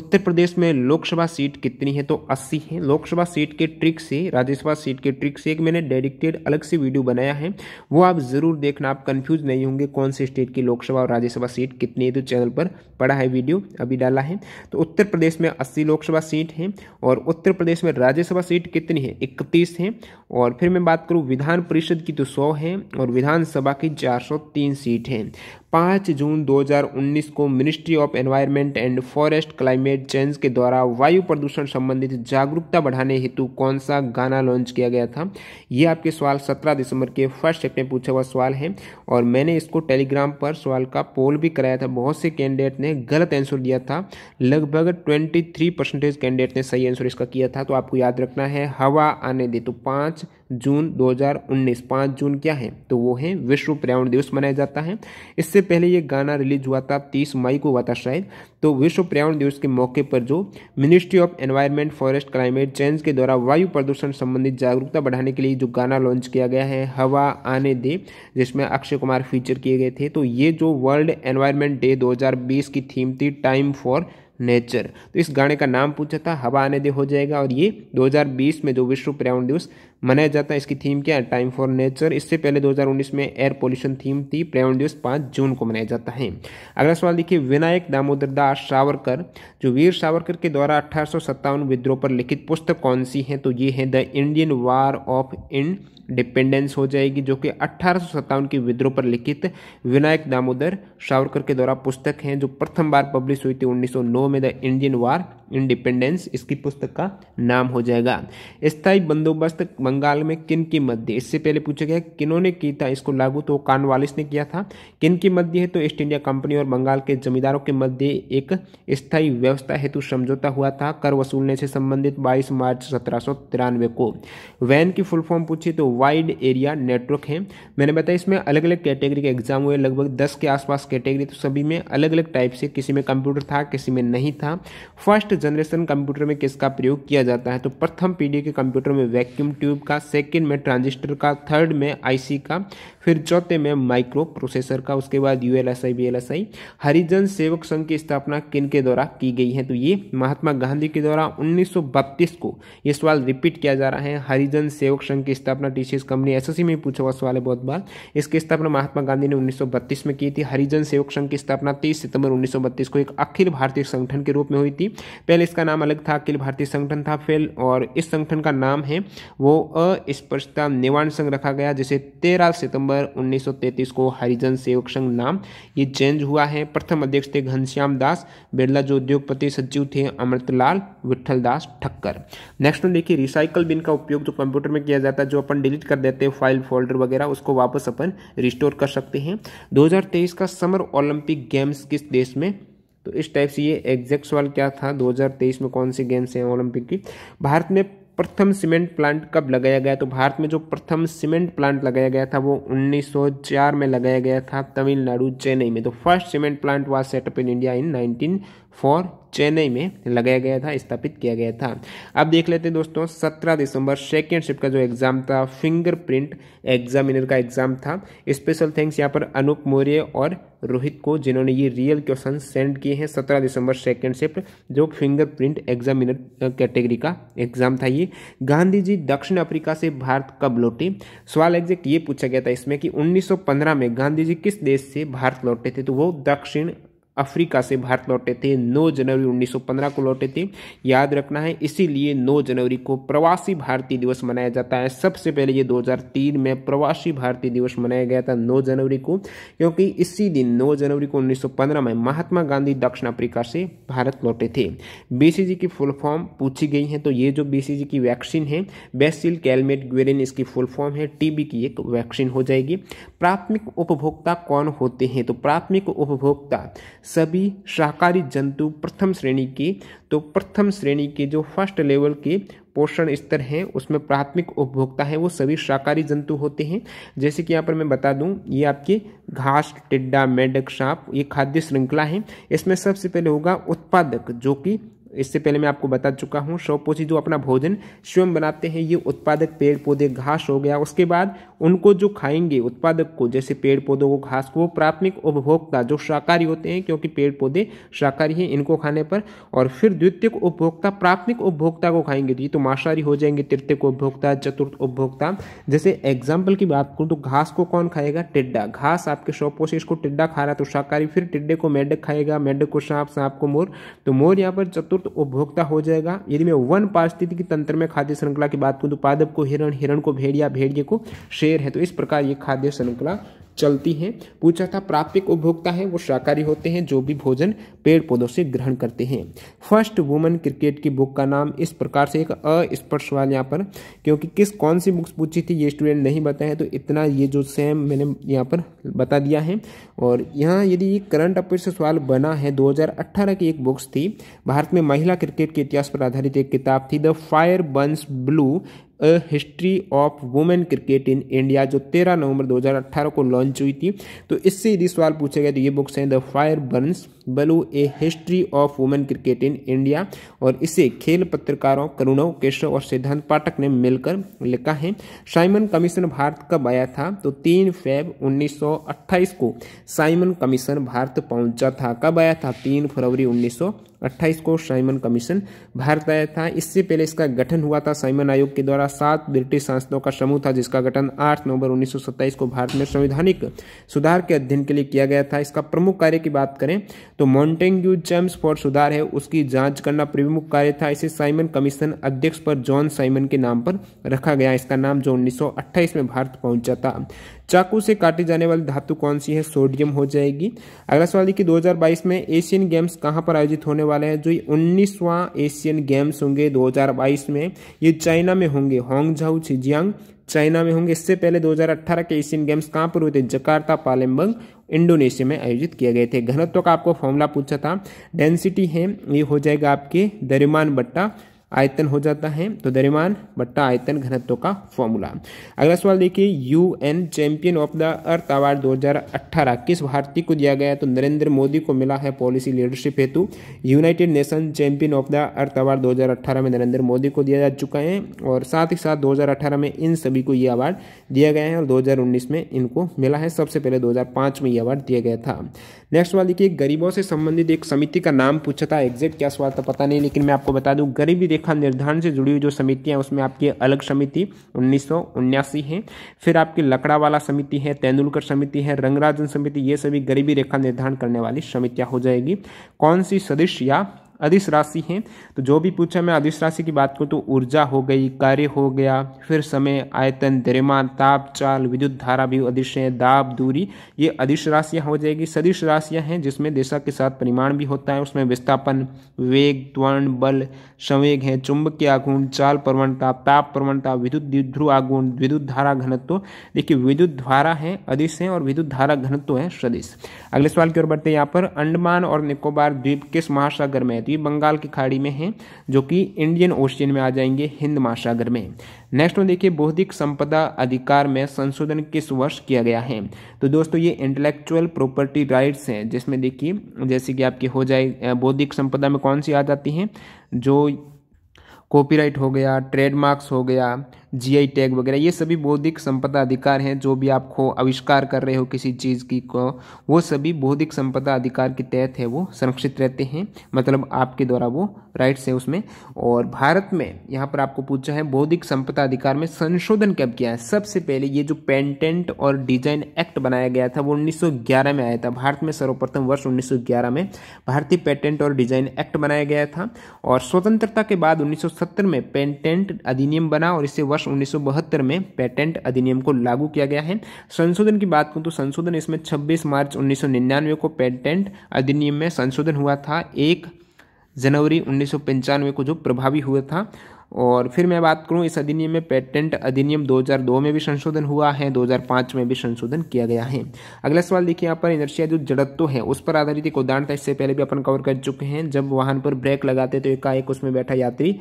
उत्तर प्रदेश में लोकसभा सीट कितनी है तो अस्सी है लोकसभा सीट के ट्रिक से राज्यसभा सीट के ट्रिक से एक मैंने डेडिकेटेड अलग से वीडियो बनाया है वो आप ज़रूर देखना आप कन्फ्यूज नहीं होंगे कौन से स्टेट की लोकसभा और राज्यसभा सीट कितनी है तो चैनल पर पड़ा है वीडियो अभी डाला है तो उत्तर प्रदेश में अस्सी लोकसभा सीट है और उत्तर प्रदेश में राज्यसभा लोकसभा सीट कितनी है इकतीस हैं और फिर मैं बात करूँ विधान परिषद की तो सौ है और विधानसभा की चार सौ तीन सीट हैं पाँच जून 2019 को ministry of environment and forest climate change के द्वारा वायु प्रदूषण संबंधित जागरूकता बढ़ाने हेतु कौन सा गाना लॉन्च किया गया था ये आपके सवाल 17 दिसंबर के फर्स्ट सेक्ट में पूछा हुआ सवाल है और मैंने इसको टेलीग्राम पर सवाल का पोल भी कराया था बहुत से कैंडिडेट ने गलत आंसर दिया था लगभग ट्वेंटी थ्री परसेंटेज कैंडिडेट ने सही आंसर इसका किया था तो आपको याद रखना है हवा आने दे तो पाँच जून 2019 पाँच जून क्या है तो वो है विश्व पर्यावरण दिवस मनाया जाता है इससे पहले ये गाना रिलीज हुआ था 30 मई को हुआ था शायद तो विश्व पर्यावरण दिवस के मौके पर जो ministry of environment forest climate change के द्वारा वायु प्रदूषण संबंधित जागरूकता बढ़ाने के लिए जो गाना लॉन्च किया गया है हवा आने दे जिसमें अक्षय कुमार फीचर किए गए थे तो ये जो वर्ल्ड एनवायरमेंट डे दो की थीम थी टाइम फॉर नेचर तो इस गाने का नाम पूछा था हवा आने दे हो जाएगा और ये 2020 में जो विश्व पर्यावरण दिवस मनाया जाता है इसकी थीम क्या है टाइम फॉर नेचर इससे पहले 2019 में एयर पोल्यूशन थीम थी पर्यावरण दिवस पाँच जून को मनाया जाता है अगला सवाल देखिए विनायक दामोदर दास सावरकर जो वीर सावरकर के द्वारा अठारह विद्रोह पर लिखित पुस्तक कौन सी है तो ये है the Indian war of independence हो जाएगी जो कि अठारह के विद्रोह पर लिखित विनायक दामोदर शावरकर के द्वारा पुस्तक हैं जो प्रथम बार पब्लिश हुई थी 1909 में द इंडियन वार इंडिपेंडेंस इसकी पुस्तक का नाम हो जाएगा स्थायी बंदोबस्त बंगाल में किन की मध्य इससे पहले पूछा गया किन्होंने की था इसको लागू तो कानवालिस ने किया था किन की मध्य है तो ईस्ट इंडिया कंपनी और बंगाल के जमींदारों के मध्य एक स्थायी व्यवस्था हेतु समझौता हुआ था कर वसूलने से संबंधित बाईस मार्च सत्रह को वैन की फुल फॉर्म पूछी तो वाइड एरिया नेटवर्क है मैंने बताया इसमें अलग अलग कैटेगरी के एग्जाम हुए लगभग दस के आसपास कैटेगरी तो सभी में अलग अलग टाइप से किसी में कंप्यूटर था किसी में नहीं था फर्स्ट जनरेशन कंप्यूटर में किसका प्रयोग किया जाता है तो प्रथम पीढ़ी के कंप्यूटर में वैक्यूम ट्यूब का सेकेंड में ट्रांजिस्टर का थर्ड में आई का फिर चौथे में माइक्रो प्रोसेसर का उसके बाद यू एल एस हरिजन सेवक संघ की स्थापना किन के द्वारा की गई है तो ये महात्मा गांधी के द्वारा उन्नीस को ये सवाल रिपीट किया जा रहा है हरिजन सेवक संघ की स्थापना टीसीएस कंपनी एसएससी में पूछा हुआ सवाल है बहुत बार इसकी स्थापना महात्मा गांधी ने 1932 में की थी हरिजन स्वयं सेवक संघ की स्थापना 30 सितंबर 1932 को एक अखिल भारतीय संगठन के रूप में हुई थी पहले इसका नाम अलग था अखिल भारतीय संगठन था फेल और इस संगठन का नाम है वो अस्पष्टता निवारण संघ रखा गया जिसे 13 सितंबर 1933 को हरिजन सेवक संघ नाम ये चेंज हुआ है प्रथम अध्यक्ष थे घनश्याम दास बिरला जो उद्योगपति सचिव थे अमृतलाल विठल दास ठक्कर नेक्स्ट में देखिए रिसाइकल बिन का उपयोग जो कंप्यूटर में किया जाता है जो अपन डिलीट कर देते हैं फाइल फोल्डर वगैरह उसको वापस अपन रिस्टोर कर सकते हैं दो का समय समर ओलंपिक गेम्स किस देश में तो इस टाइप से ये एग्जैक्ट सवाल क्या था 2023 में कौन से गेम्स हैं ओलंपिक की भारत में प्रथम सीमेंट प्लांट कब लगाया गया तो भारत में जो प्रथम सीमेंट प्लांट लगाया गया था वो 1904 में लगाया गया था तमिलनाडु चेन्नई में तो first cement plant was set up in India in Chennai में लगाया गया था स्थापित किया गया था अब देख लेते हैं दोस्तों सत्रह दिसंबर सेकेंड शिफ्ट का जो एग्जाम था फिंगरप्रिंट एग्जामिनर का एग्जाम था स्पेशल थैंक्स यहाँ पर अनूप मौर्य और रोहित को जिन्होंने ये रियल क्वेश्चन सेंड किए हैं सत्रह दिसंबर सेकेंड शिफ्ट जो फिंगरप्रिंट एग्जामिनर कैटेगरी का एग्जाम था ये गांधी जी दक्षिण अफ्रीका से भारत कब लौटे सवाल एग्जैक्ट ये पूछा गया था इसमें कि 1915 में गांधी जी किस देश से भारत लौटे थे तो वो दक्षिण अफ्रीका से भारत लौटे थे 9 जनवरी 1915 को लौटे थे याद रखना है इसीलिए 9 जनवरी को प्रवासी भारतीय दिवस मनाया जाता है सबसे पहले ये 2003 में प्रवासी भारतीय दिवस मनाया गया था 9 जनवरी को क्योंकि इसी दिन 9 जनवरी को 1915 में महात्मा गांधी दक्षिण अफ्रीका से भारत लौटे थे बी की फुल फॉर्म पूछी गई है तो ये जो बी की वैक्सीन है बेसिल कैलमेट ग्वेरिन इसकी फुल फॉर्म है टीबी की एक वैक्सीन हो जाएगी प्राथमिक उपभोक्ता कौन होते हैं तो प्राथमिक उपभोक्ता सभी शाकाहारी जंतु प्रथम श्रेणी के तो प्रथम श्रेणी के जो फर्स्ट लेवल के पोषण स्तर हैं उसमें प्राथमिक उपभोक्ता हैं वो सभी शाकाहारी जंतु होते हैं जैसे कि यहाँ पर मैं बता दूँ ये आपके घास टिड्डा मेढक सांप ये खाद्य श्रृंखला है इसमें सबसे पहले होगा उत्पादक जो कि इससे पहले मैं आपको बता चुका हूँ शवपोषी जो अपना भोजन स्वयं बनाते हैं ये उत्पादक पेड़ पौधे घास हो गया उसके बाद उनको जो खाएंगे उत्पादक को जैसे पेड़ पौधों को घास को वो प्राथमिक उपभोक्ता जो शाकाहारी होते हैं क्योंकि पेड़ पौधे शाकाहारी हैं इनको खाने पर और फिर द्वितीयक उपभोक्ता प्राथमिक उपभोक्ता को खाएंगे तो ये तो मांसाहारी हो जाएंगे तृतीय उपभोक्ता चतुर्थ उपभोक्ता जैसे एग्जाम्पल की बात करूँ तो घास को कौन खाएगा टिड्डा घास आपके शॉपों से इसको टिड्डा खा रहा तो शाकाहारी फिर टिड्डे को मेढक खाएगा मेढक को सांप सांप को मोर तो मोर यहाँ पर चतुर्थ उपभोक्ता हो जाएगा यदि मैं वन पारिस्थितिकी तंत्र में खाद्य श्रृंखला की बात करूँ तो पादप को हिरण हिरण को भेड़िया भेड़िए को शेर पेड़ है तो इस प्रकार ये खाद्य श्रृंखला चलती है पूछा था प्राप्तिक उपभोक्ता है वो शाकाहारी होते हैं जो भी भोजन पेड़ पौधों से ग्रहण करते हैं फर्स्ट वुमन क्रिकेट की बुक का नाम इस प्रकार से एक अस्पर्श सवाल यहाँ पर क्योंकि किस कौन सी बुक्स पूछी थी ये स्टूडेंट नहीं बताया तो इतना ये जो सेम मैंने यहाँ पर बता दिया है और यहाँ यदि ये करंट अफेयर से सवाल बना है दो की एक बुक्स थी भारत में महिला क्रिकेट के इतिहास पर आधारित एक किताब थी the fire burns blue a history of women cricket in India जो 13 नवंबर 2018 को लॉन्च हुई थी तो इससे यदि सवाल पूछे गए तो ये बुक्स हैं the fire burns blue a history of women cricket in India और इसे खेल पत्रकारों करुणव केशव और सिद्धांत पाठक ने मिलकर लिखा है साइमन कमीशन भारत कब आया था तो तीन फेब उन्नीस को साइमन कमीशन भारत पहुंचा था कब आया था तीन फरवरी उन्नीस अट्ठाईस को साइमन कमीशन भारत आया था इससे पहले इसका गठन हुआ था साइमन आयोग के द्वारा सात ब्रिटिश सांसदों का समूह था जिसका गठन आठ नवंबर उन्नीस को भारत में संवैधानिक सुधार के अध्ययन के लिए किया गया था इसका प्रमुख कार्य की बात करें तो मॉन्टेंग्यू जेम्स फॉर सुधार है उसकी जांच करना प्रमुख कार्य था इसे साइमन कमीशन अध्यक्ष पर जॉन साइमन के नाम पर रखा गया इसका नाम जो उन्नीस में भारत पहुंचा था चाकू से काटी जाने वाली धातु कौन सी है सोडियम हो जाएगी अगला सवाल देखिए 2022 में एशियन गेम्स कहाँ पर आयोजित होने वाले हैं जो ये उन्नीसवां एशियन गेम्स होंगे 2022 में ये चाइना में होंगे होंगझाउ छिजियांग चाइना में होंगे इससे पहले 2018 के एशियन गेम्स कहाँ पर हुए थे जकार्ता पालेम्बंग इंडोनेशिया में आयोजित किए गए थे घनत्व का आपको फॉर्मूला पूछा था डेंसिटी है ये हो जाएगा आपके दरिमान बट्टा आयतन हो जाता है तो दरिमान बट्टा आयतन घनत्व का फॉर्मूला अगला सवाल देखिए U N champion of the earth award 2018 किस भारतीय को दिया गया तो नरेंद्र मोदी को मिला है पॉलिसी लीडरशिप हेतु united nation champion of the earth award 2018 में नरेंद्र मोदी को दिया जा चुका है और साथ ही साथ 2018 में इन सभी को ये अवार्ड दिया गया है और उन्नीस में इनको मिला है सबसे पहले 2005 में ये अवार्ड दिया गया था नेक्स्ट सवाल देखिए गरीबों से संबंधित एक समिति का नाम पूछा था एग्जैक्ट क्या सवाल था पता नहीं लेकिन मैं आपको बता दूं गरीबी रेखा निर्धारण से जुड़ी हुई जो समितियां उसमें आपकी अलग समिति उन्नीस है फिर आपकी लकड़ा वाला समिति है तेंदुलकर समिति है रंगराजन समिति ये सभी गरीबी रेखा निर्धारण करने वाली समितियाँ हो जाएगी कौन सी सदस्य या अधिस राशि है तो जो भी पूछा मैं अधिस राशि की बात करूँ तो ऊर्जा हो गई कार्य हो गया फिर समय आयतन दरिमा ताप चाल विद्युत धारा भी अधिश है दाब दूरी ये अधिश राशियाँ हो जाएगी सदिश राशियाँ हैं जिसमें दिशा के साथ परिमाण भी होता है उसमें विस्थापन वेग त्वरण बल संवेग है चुंबकीय आगुण चाल प्रवणता ताप प्रवणता विद्युत ध्रुव आगुण विद्युत धारा घनत्व देखिए विद्युत धारा है अधिश है और विद्युत धारा घनत्व है सदिश अगले सवाल की ओर बढ़ते हैं यहाँ पर अंडमान और निकोबार द्वीप किस महासागर में है तो ये बंगाल की खाड़ी में है जो कि इंडियन ओशियन में आ जाएंगे हिंद महासागर में नेक्स्ट में देखिए बौद्धिक संपदा अधिकार में संशोधन किस वर्ष किया गया है तो दोस्तों ये इंटेलेक्चुअल प्रॉपर्टी राइट्स हैं जिसमें देखिए जैसे कि आपके हो जाए बौद्धिक संपदा में कौन सी आ जाती हैं जो कॉपीराइट हो गया ट्रेडमार्क्स हो गया जीआई टैग वगैरह ये सभी बौद्धिक संपदा अधिकार हैं जो भी आप खो आविष्कार कर रहे हो किसी चीज़ की को वो सभी बौद्धिक संपदा अधिकार के तहत है वो संरक्षित रहते हैं मतलब आपके द्वारा वो राइट्स है उसमें और भारत में यहाँ पर आपको पूछा है बौद्धिक संपदा अधिकार में संशोधन कब किया है सबसे पहले ये जो पेंटेंट और डिजाइन एक्ट बनाया गया था वो 1911 में आया था भारत में सर्वप्रथम वर्ष 1911 में भारतीय पेटेंट और डिजाइन एक्ट बनाया गया था और स्वतंत्रता के बाद 1970 में पेटेंट अधिनियम बना और इसे वर्ष उन्नीस में पेटेंट अधिनियम को लागू किया गया है संशोधन की बात करूँ तो संशोधन इसमें छब्बीस मार्च उन्नीस को पेटेंट अधिनियम में संशोधन हुआ था एक जनवरी उन्नीस को जो प्रभावी हुआ था और फिर मैं बात करूं इस अधिनियम में पेटेंट अधिनियम 2002 में भी संशोधन हुआ है 2005 में भी संशोधन किया गया है अगला सवाल देखिए यहाँ पर इनर्शिया जो जड़त्व है उस पर आधारित एक उदाहरण था इससे पहले भी अपन कवर कर चुके हैं जब वाहन पर ब्रेक लगाते तो एकाएक उसमें बैठा यात्री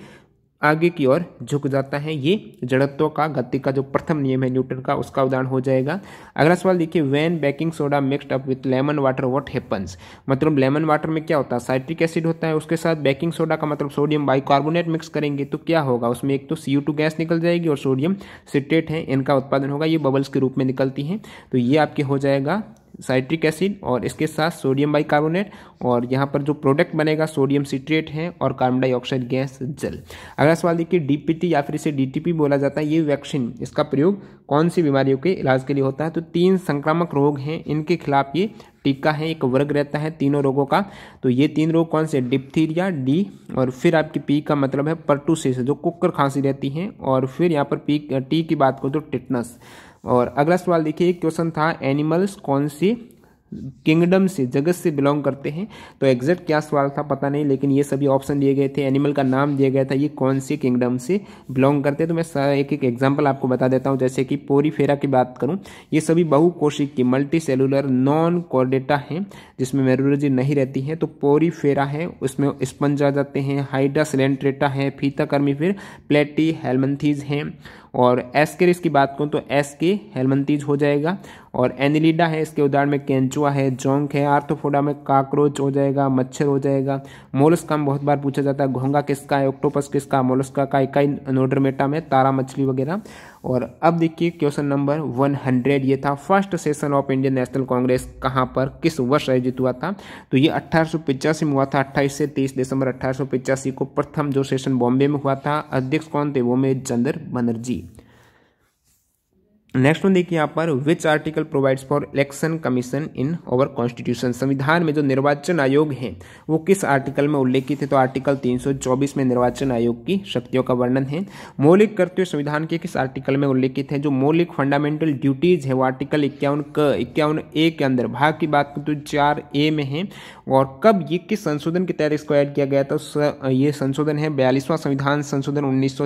आगे की ओर झुक जाता है ये जड़त्व का गति का जो प्रथम नियम है न्यूटन का उसका उदाहरण हो जाएगा अगला सवाल देखिए when baking soda mixed up with lemon water what happens मतलब लेमन वाटर में क्या होता है साइट्रिक एसिड होता है उसके साथ बेकिंग सोडा का मतलब सोडियम बाइकार्बोनेट मिक्स करेंगे तो क्या होगा उसमें एक तो सी गैस निकल जाएगी और सोडियम सिट्रेट है इनका उत्पादन होगा ये बबल्स के रूप में निकलती हैं तो ये आपके हो जाएगा साइट्रिक एसिड और इसके साथ सोडियम बाइकार्बोनेट और यहाँ पर जो प्रोडक्ट बनेगा सोडियम सिट्रेट है और कार्बन डाइऑक्साइड गैस जल अगला सवाल देखिए डीपीटी या फिर इसे डीटीपी बोला जाता है ये वैक्सीन इसका प्रयोग कौन सी बीमारियों के इलाज के लिए होता है तो तीन संक्रामक रोग हैं इनके खिलाफ ये टीका है एक वर्ग रहता है तीनों रोगों का तो ये तीन रोग कौन से डिप्थीरिया डी और फिर आपकी पी का मतलब है पर्टूसिस जो कुकर खांसी रहती है और फिर यहाँ पर पी टी की बात करो तो टिटनस और अगला सवाल देखिए एक क्वेश्चन था एनिमल्स कौन सी किंगडम से जगत से बिलोंग करते हैं तो एग्जैक्ट क्या सवाल था पता नहीं लेकिन ये सभी ऑप्शन दिए गए थे एनिमल का नाम दिया गया था ये कौन से किंगडम से बिलोंग करते हैं तो मैं एक एक एग्जांपल आपको बता देता हूँ जैसे कि पोरीफेरा की बात करूँ ये सभी बहुकोशिक की मल्टी सेलुलर नॉन कॉर्डेटा हैं जिसमें मेरोलॉजी नहीं रहती है तो पोरीफेरा है उसमें स्पंज आ जाते हैं हाइडा सिलेंट्रेटा है फीता कर्मी फिर प्लेटी हेलमथीज हैं और एस के रेस की बात करूँ तो एस के हेलमंतीज हो जाएगा और एनिलीडा है इसके उदाहरण में केंचुआ है जोंक है आर्थोफोडा में काकरोच हो जाएगा मच्छर हो जाएगा मोलस्का में बहुत बार पूछा जाता है घोंगा किसका है ऑक्टोपस किसका मोलस्का का इकाई नोड्रमेटा में तारा मछली वगैरह और अब देखिए क्वेश्चन नंबर वन हंड्रेड ये था first session of Indian national congress कहाँ पर किस वर्ष आयोजित हुआ था तो ये अट्ठारह में हुआ था अट्ठाईस से तेईस दिसंबर अट्ठारह को प्रथम जो सेशन बॉम्बे में हुआ था अध्यक्ष कौन थे वो में चंद्र बनर्जी नेक्स्ट में देखिए यहाँ पर which article provides for election commission in our constitution संविधान में जो निर्वाचन आयोग है वो किस आर्टिकल में उल्लेखित है तो आर्टिकल 324 में निर्वाचन आयोग की शक्तियों का वर्णन है मौलिक कर्तव्य संविधान के किस आर्टिकल में उल्लेखित है जो मौलिक फंडामेंटल ड्यूटीज है वो आर्टिकल इक्यावन क इक्यावन ए के अंदर भाग की बात करें तो चार ए में है और कब ये किस संशोधन के तहत इसको ऐड किया गया था ये संशोधन है बयालीसवां संविधान संशोधन उन्नीस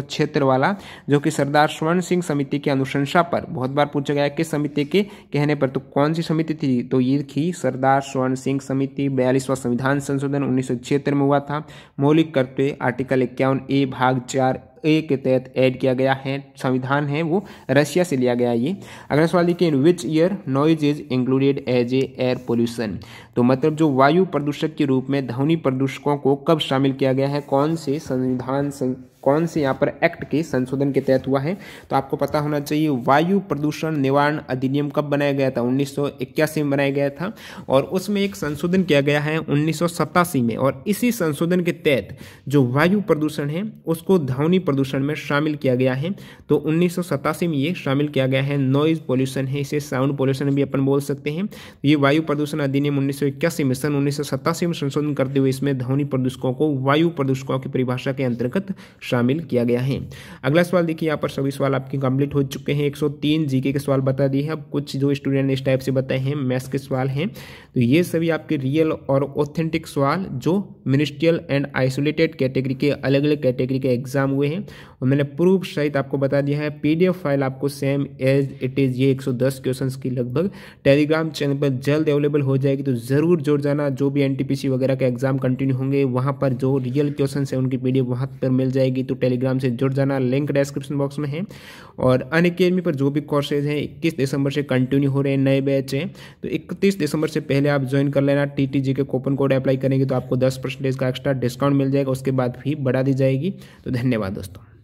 वाला जो कि सरदार स्वर्ण सिंह समिति की अनुशंसा पर बहुत बार पूछा गया किस समिति के कहने पर तो कौन सी समिति थी तो ये थी सरदार स्वर्ण सिंह समिति बयालीसवां संविधान संशोधन उन्नीस में हुआ था मौलिक कर्तव्य आर्टिकल इक्यावन ए भाग चार ए के तहत ऐड किया गया है संविधान है वो रशिया से लिया गया ये अगला सवाल देखिए in which year noise is included as a air pollution तो मतलब जो वायु प्रदूषक के रूप में ध्वनि प्रदूषकों को कब शामिल किया गया है कौन से संविधान सं, कौन से यहाँ पर एक्ट के संशोधन के तहत हुआ है तो आपको पता होना चाहिए वायु प्रदूषण निवारण अधिनियम कब बनाया गया था उन्नीस में बनाया गया था और उसमें एक संशोधन किया गया है उन्नीस में और इसी संशोधन के तहत जो वायु प्रदूषण है उसको ध्वनि प्रदूषण में शामिल किया गया है तो उन्नीस में ये शामिल किया गया है नॉइज पॉल्यूशन है इसे साउंड पॉल्यूशन भी अपन बोल सकते हैं ये वायु प्रदूषण अधिनियम उन्नीस 1981 में सन उन्नीस में संशोधन करते हुए इसमें ध्वनि प्रदूषकों को वायु प्रदूषकों की परिभाषा के अंतर्गत शामिल किया गया है अगला सवाल देखिए यहाँ पर सभी सवाल आपके कंप्लीट हो चुके हैं 103 जीके के सवाल बता दिए हैं अब कुछ जो स्टूडेंट इस टाइप से बताए हैं मैथ्स के सवाल हैं तो ये सभी आपके रियल और ऑथेंटिक सवाल जो मिनिस्ट्रियल एंड आइसोलेटेड कैटेगरी के अलग अलग कैटेगरी के एग्जाम हुए हैं और मैंने प्रूफ सहित आपको बता दिया है पीडीएफ फाइल आपको सेम एज इट इज़ ये 110 क्वेश्चंस की लगभग टेलीग्राम चैनल पर जल्द अवेलेबल हो जाएगी तो जल्द ज़रूर जुड़ जाना जो भी एनटीपीसी वगैरह के एग्ज़ाम कंटिन्यू होंगे वहाँ पर जो रियल क्वेश्चन है उनकी पीडीएफ वहाँ पर मिल जाएगी तो टेलीग्राम से जुड़ जाना लिंक डिस्क्रिप्शन बॉक्स में है और अन पर जो भी कोर्सेज हैं इक्कीस दिसंबर से कंटिन्यू हो रहे हैं नए बैच हैं तो इकतीस दिसंबर से पहले आप ज्वाइन कर लेना टी टी के कोपन कोड अप्लाई करेंगे तो आपको दस परसेंटेज का एक्स्ट्रा डिस्काउंट मिल जाएगा उसके बाद फी बढ़ा दी जाएगी तो धन्यवाद दोस्तों